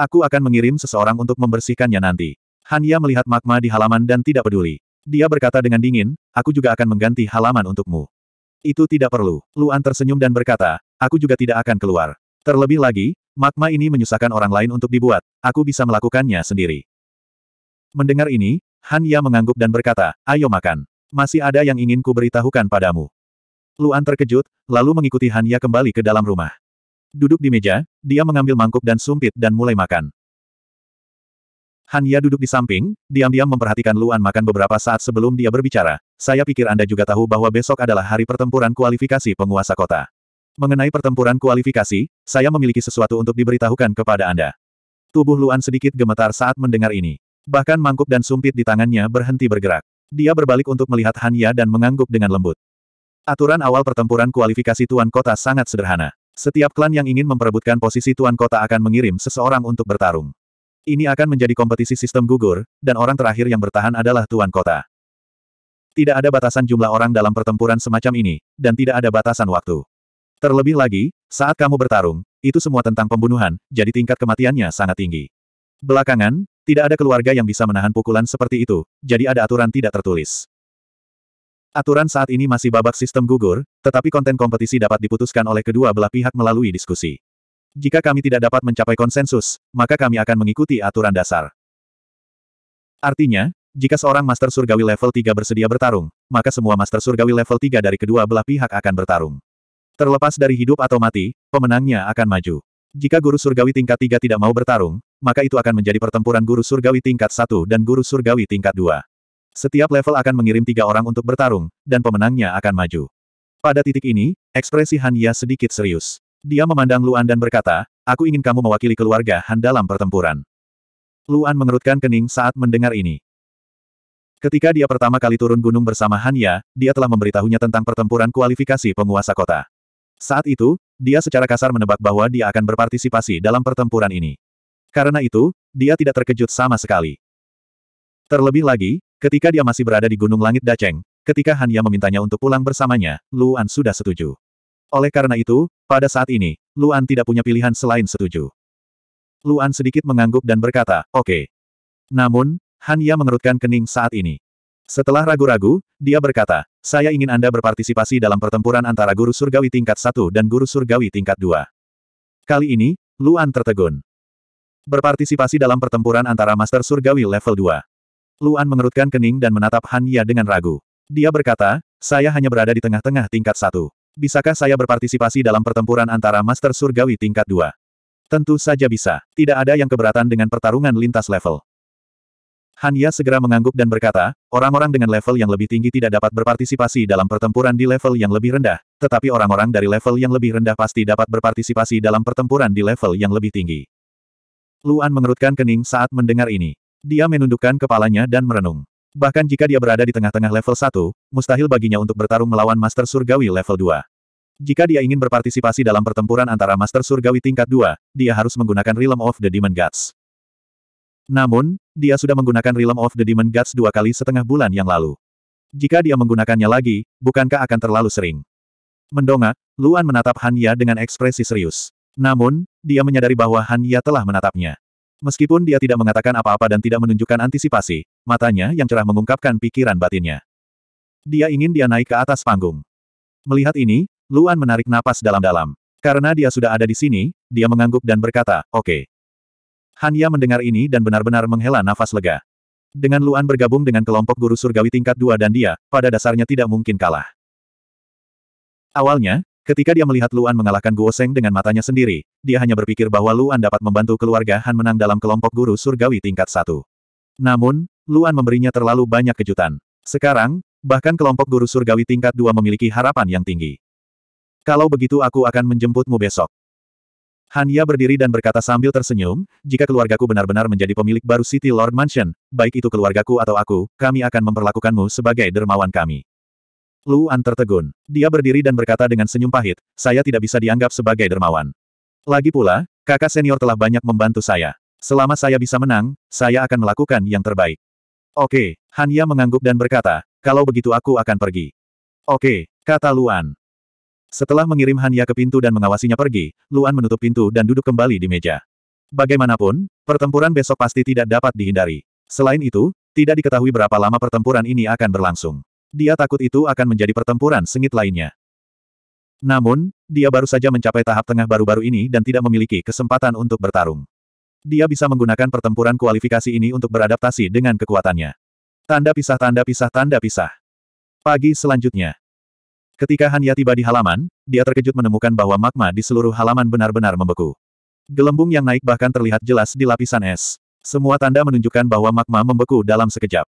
Aku akan mengirim seseorang untuk membersihkannya nanti. Hanya melihat magma di halaman dan tidak peduli. Dia berkata dengan dingin, aku juga akan mengganti halaman untukmu. Itu tidak perlu. Luan tersenyum dan berkata, aku juga tidak akan keluar. Terlebih lagi, magma ini menyusahkan orang lain untuk dibuat, aku bisa melakukannya sendiri. Mendengar ini, Han Ya mengangguk dan berkata, ayo makan. Masih ada yang ingin ku beritahukan padamu. Luan terkejut, lalu mengikuti Han Ya kembali ke dalam rumah. Duduk di meja, dia mengambil mangkuk dan sumpit dan mulai makan. Han Ya duduk di samping, diam-diam memperhatikan Luan makan beberapa saat sebelum dia berbicara. Saya pikir Anda juga tahu bahwa besok adalah hari pertempuran kualifikasi penguasa kota. Mengenai pertempuran kualifikasi, saya memiliki sesuatu untuk diberitahukan kepada Anda. Tubuh Luan sedikit gemetar saat mendengar ini. Bahkan mangkuk dan sumpit di tangannya berhenti bergerak. Dia berbalik untuk melihat Han Ya dan mengangguk dengan lembut. Aturan awal pertempuran kualifikasi Tuan Kota sangat sederhana. Setiap klan yang ingin memperebutkan posisi Tuan Kota akan mengirim seseorang untuk bertarung. Ini akan menjadi kompetisi sistem gugur, dan orang terakhir yang bertahan adalah tuan kota. Tidak ada batasan jumlah orang dalam pertempuran semacam ini, dan tidak ada batasan waktu. Terlebih lagi, saat kamu bertarung, itu semua tentang pembunuhan, jadi tingkat kematiannya sangat tinggi. Belakangan, tidak ada keluarga yang bisa menahan pukulan seperti itu, jadi ada aturan tidak tertulis. Aturan saat ini masih babak sistem gugur, tetapi konten kompetisi dapat diputuskan oleh kedua belah pihak melalui diskusi. Jika kami tidak dapat mencapai konsensus, maka kami akan mengikuti aturan dasar. Artinya, jika seorang Master Surgawi level 3 bersedia bertarung, maka semua Master Surgawi level 3 dari kedua belah pihak akan bertarung. Terlepas dari hidup atau mati, pemenangnya akan maju. Jika Guru Surgawi tingkat 3 tidak mau bertarung, maka itu akan menjadi pertempuran Guru Surgawi tingkat 1 dan Guru Surgawi tingkat 2. Setiap level akan mengirim tiga orang untuk bertarung, dan pemenangnya akan maju. Pada titik ini, ekspresi Hanya sedikit serius. Dia memandang Luan dan berkata, aku ingin kamu mewakili keluarga Han dalam pertempuran. Luan mengerutkan kening saat mendengar ini. Ketika dia pertama kali turun gunung bersama Hanya, dia telah memberitahunya tentang pertempuran kualifikasi penguasa kota. Saat itu, dia secara kasar menebak bahwa dia akan berpartisipasi dalam pertempuran ini. Karena itu, dia tidak terkejut sama sekali. Terlebih lagi, ketika dia masih berada di Gunung Langit Daceng, ketika Hanya memintanya untuk pulang bersamanya, Luan sudah setuju. Oleh karena itu, pada saat ini, Luan tidak punya pilihan selain setuju. Luan sedikit mengangguk dan berkata, oke. Okay. Namun, Han mengerutkan kening saat ini. Setelah ragu-ragu, dia berkata, saya ingin Anda berpartisipasi dalam pertempuran antara guru surgawi tingkat 1 dan guru surgawi tingkat 2. Kali ini, Luan tertegun. Berpartisipasi dalam pertempuran antara Master Surgawi level 2. Luan mengerutkan kening dan menatap Han dengan ragu. Dia berkata, saya hanya berada di tengah-tengah tingkat 1. Bisakah saya berpartisipasi dalam pertempuran antara Master Surgawi tingkat 2? Tentu saja bisa. Tidak ada yang keberatan dengan pertarungan lintas level. Hanya segera mengangguk dan berkata, orang-orang dengan level yang lebih tinggi tidak dapat berpartisipasi dalam pertempuran di level yang lebih rendah, tetapi orang-orang dari level yang lebih rendah pasti dapat berpartisipasi dalam pertempuran di level yang lebih tinggi. Luan mengerutkan kening saat mendengar ini. Dia menundukkan kepalanya dan merenung. Bahkan jika dia berada di tengah-tengah level 1, mustahil baginya untuk bertarung melawan Master Surgawi level 2. Jika dia ingin berpartisipasi dalam pertempuran antara Master Surgawi tingkat 2, dia harus menggunakan Realm of the Demon Gods. Namun, dia sudah menggunakan Realm of the Demon Gods dua kali setengah bulan yang lalu. Jika dia menggunakannya lagi, bukankah akan terlalu sering? Mendongak, Luan menatap Hanya dengan ekspresi serius. Namun, dia menyadari bahwa Hanya telah menatapnya. Meskipun dia tidak mengatakan apa-apa dan tidak menunjukkan antisipasi, matanya yang cerah mengungkapkan pikiran batinnya. Dia ingin dia naik ke atas panggung. Melihat ini, Luan menarik napas dalam-dalam. Karena dia sudah ada di sini, dia mengangguk dan berkata, oke. Okay. Hanya mendengar ini dan benar-benar menghela nafas lega. Dengan Luan bergabung dengan kelompok guru surgawi tingkat dua dan dia, pada dasarnya tidak mungkin kalah. Awalnya, Ketika dia melihat Luan mengalahkan Guo Seng dengan matanya sendiri, dia hanya berpikir bahwa Luan dapat membantu keluarga Han menang dalam kelompok guru surgawi tingkat satu. Namun, Luan memberinya terlalu banyak kejutan. Sekarang, bahkan kelompok guru surgawi tingkat dua memiliki harapan yang tinggi. Kalau begitu aku akan menjemputmu besok. Han Ya berdiri dan berkata sambil tersenyum, jika keluargaku benar-benar menjadi pemilik baru City Lord Mansion, baik itu keluargaku atau aku, kami akan memperlakukanmu sebagai dermawan kami. Luan tertegun. Dia berdiri dan berkata dengan senyum pahit, saya tidak bisa dianggap sebagai dermawan. Lagi pula, kakak senior telah banyak membantu saya. Selama saya bisa menang, saya akan melakukan yang terbaik. Oke, Hanya mengangguk dan berkata, kalau begitu aku akan pergi. Oke, kata Luan. Setelah mengirim Hanya ke pintu dan mengawasinya pergi, Luan menutup pintu dan duduk kembali di meja. Bagaimanapun, pertempuran besok pasti tidak dapat dihindari. Selain itu, tidak diketahui berapa lama pertempuran ini akan berlangsung. Dia takut itu akan menjadi pertempuran sengit lainnya. Namun, dia baru saja mencapai tahap tengah baru-baru ini dan tidak memiliki kesempatan untuk bertarung. Dia bisa menggunakan pertempuran kualifikasi ini untuk beradaptasi dengan kekuatannya. Tanda pisah tanda pisah tanda pisah. Pagi selanjutnya. Ketika Hanya tiba di halaman, dia terkejut menemukan bahwa magma di seluruh halaman benar-benar membeku. Gelembung yang naik bahkan terlihat jelas di lapisan es. Semua tanda menunjukkan bahwa magma membeku dalam sekejap.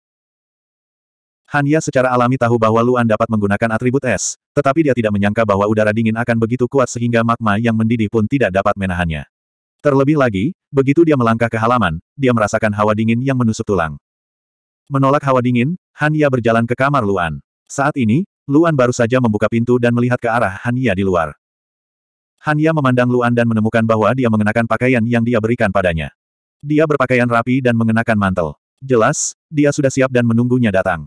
Hanya secara alami tahu bahwa Luan dapat menggunakan atribut es, tetapi dia tidak menyangka bahwa udara dingin akan begitu kuat sehingga magma yang mendidih pun tidak dapat menahannya. Terlebih lagi, begitu dia melangkah ke halaman, dia merasakan hawa dingin yang menusuk tulang. Menolak hawa dingin, Hanya berjalan ke kamar Luan. Saat ini, Luan baru saja membuka pintu dan melihat ke arah Hania di luar. Hania memandang Luan dan menemukan bahwa dia mengenakan pakaian yang dia berikan padanya. Dia berpakaian rapi dan mengenakan mantel. Jelas, dia sudah siap dan menunggunya datang.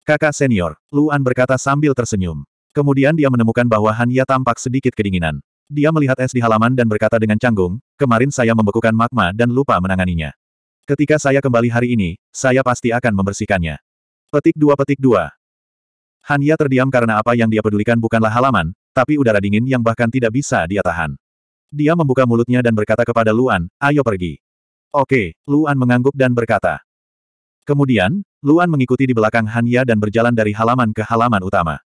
Kakak senior, Luan berkata sambil tersenyum. Kemudian dia menemukan bahwa Hanya tampak sedikit kedinginan. Dia melihat es di halaman dan berkata dengan canggung, kemarin saya membekukan magma dan lupa menanganinya. Ketika saya kembali hari ini, saya pasti akan membersihkannya. Petik dua petik dua. Hanya terdiam karena apa yang dia pedulikan bukanlah halaman, tapi udara dingin yang bahkan tidak bisa dia tahan. Dia membuka mulutnya dan berkata kepada Luan, ayo pergi. Oke, Luan mengangguk dan berkata, Kemudian, Luan mengikuti di belakang Hanya dan berjalan dari halaman ke halaman utama.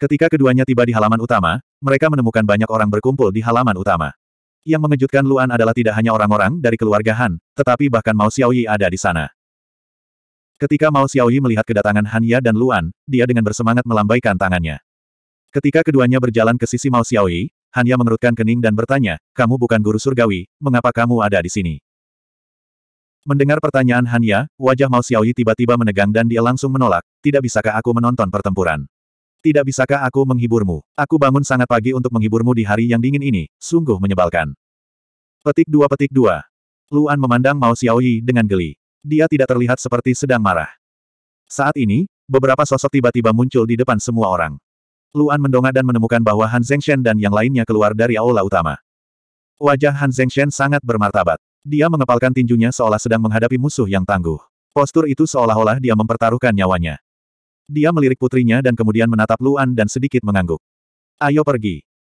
Ketika keduanya tiba di halaman utama, mereka menemukan banyak orang berkumpul di halaman utama. Yang mengejutkan Luan adalah tidak hanya orang-orang dari keluarga Han, tetapi bahkan Mao Xiaoyi ada di sana. Ketika Mao Xiaoyi melihat kedatangan Hanya dan Luan, dia dengan bersemangat melambaikan tangannya. Ketika keduanya berjalan ke sisi Mao Xiaoyi, Hanya mengerutkan kening dan bertanya, kamu bukan guru surgawi, mengapa kamu ada di sini? Mendengar pertanyaan Hanya, wajah Mao Xiaoyi tiba-tiba menegang dan dia langsung menolak, tidak bisakah aku menonton pertempuran? Tidak bisakah aku menghiburmu? Aku bangun sangat pagi untuk menghiburmu di hari yang dingin ini, sungguh menyebalkan. Petik dua petik dua. Luan memandang Mao Xiaoyi dengan geli. Dia tidak terlihat seperti sedang marah. Saat ini, beberapa sosok tiba-tiba muncul di depan semua orang. Luan mendongak dan menemukan bahwa Han Zengshen dan yang lainnya keluar dari aula utama. Wajah Han Zengshen sangat bermartabat. Dia mengepalkan tinjunya seolah sedang menghadapi musuh yang tangguh. Postur itu seolah-olah dia mempertaruhkan nyawanya. Dia melirik putrinya dan kemudian menatap Luan dan sedikit mengangguk. Ayo pergi.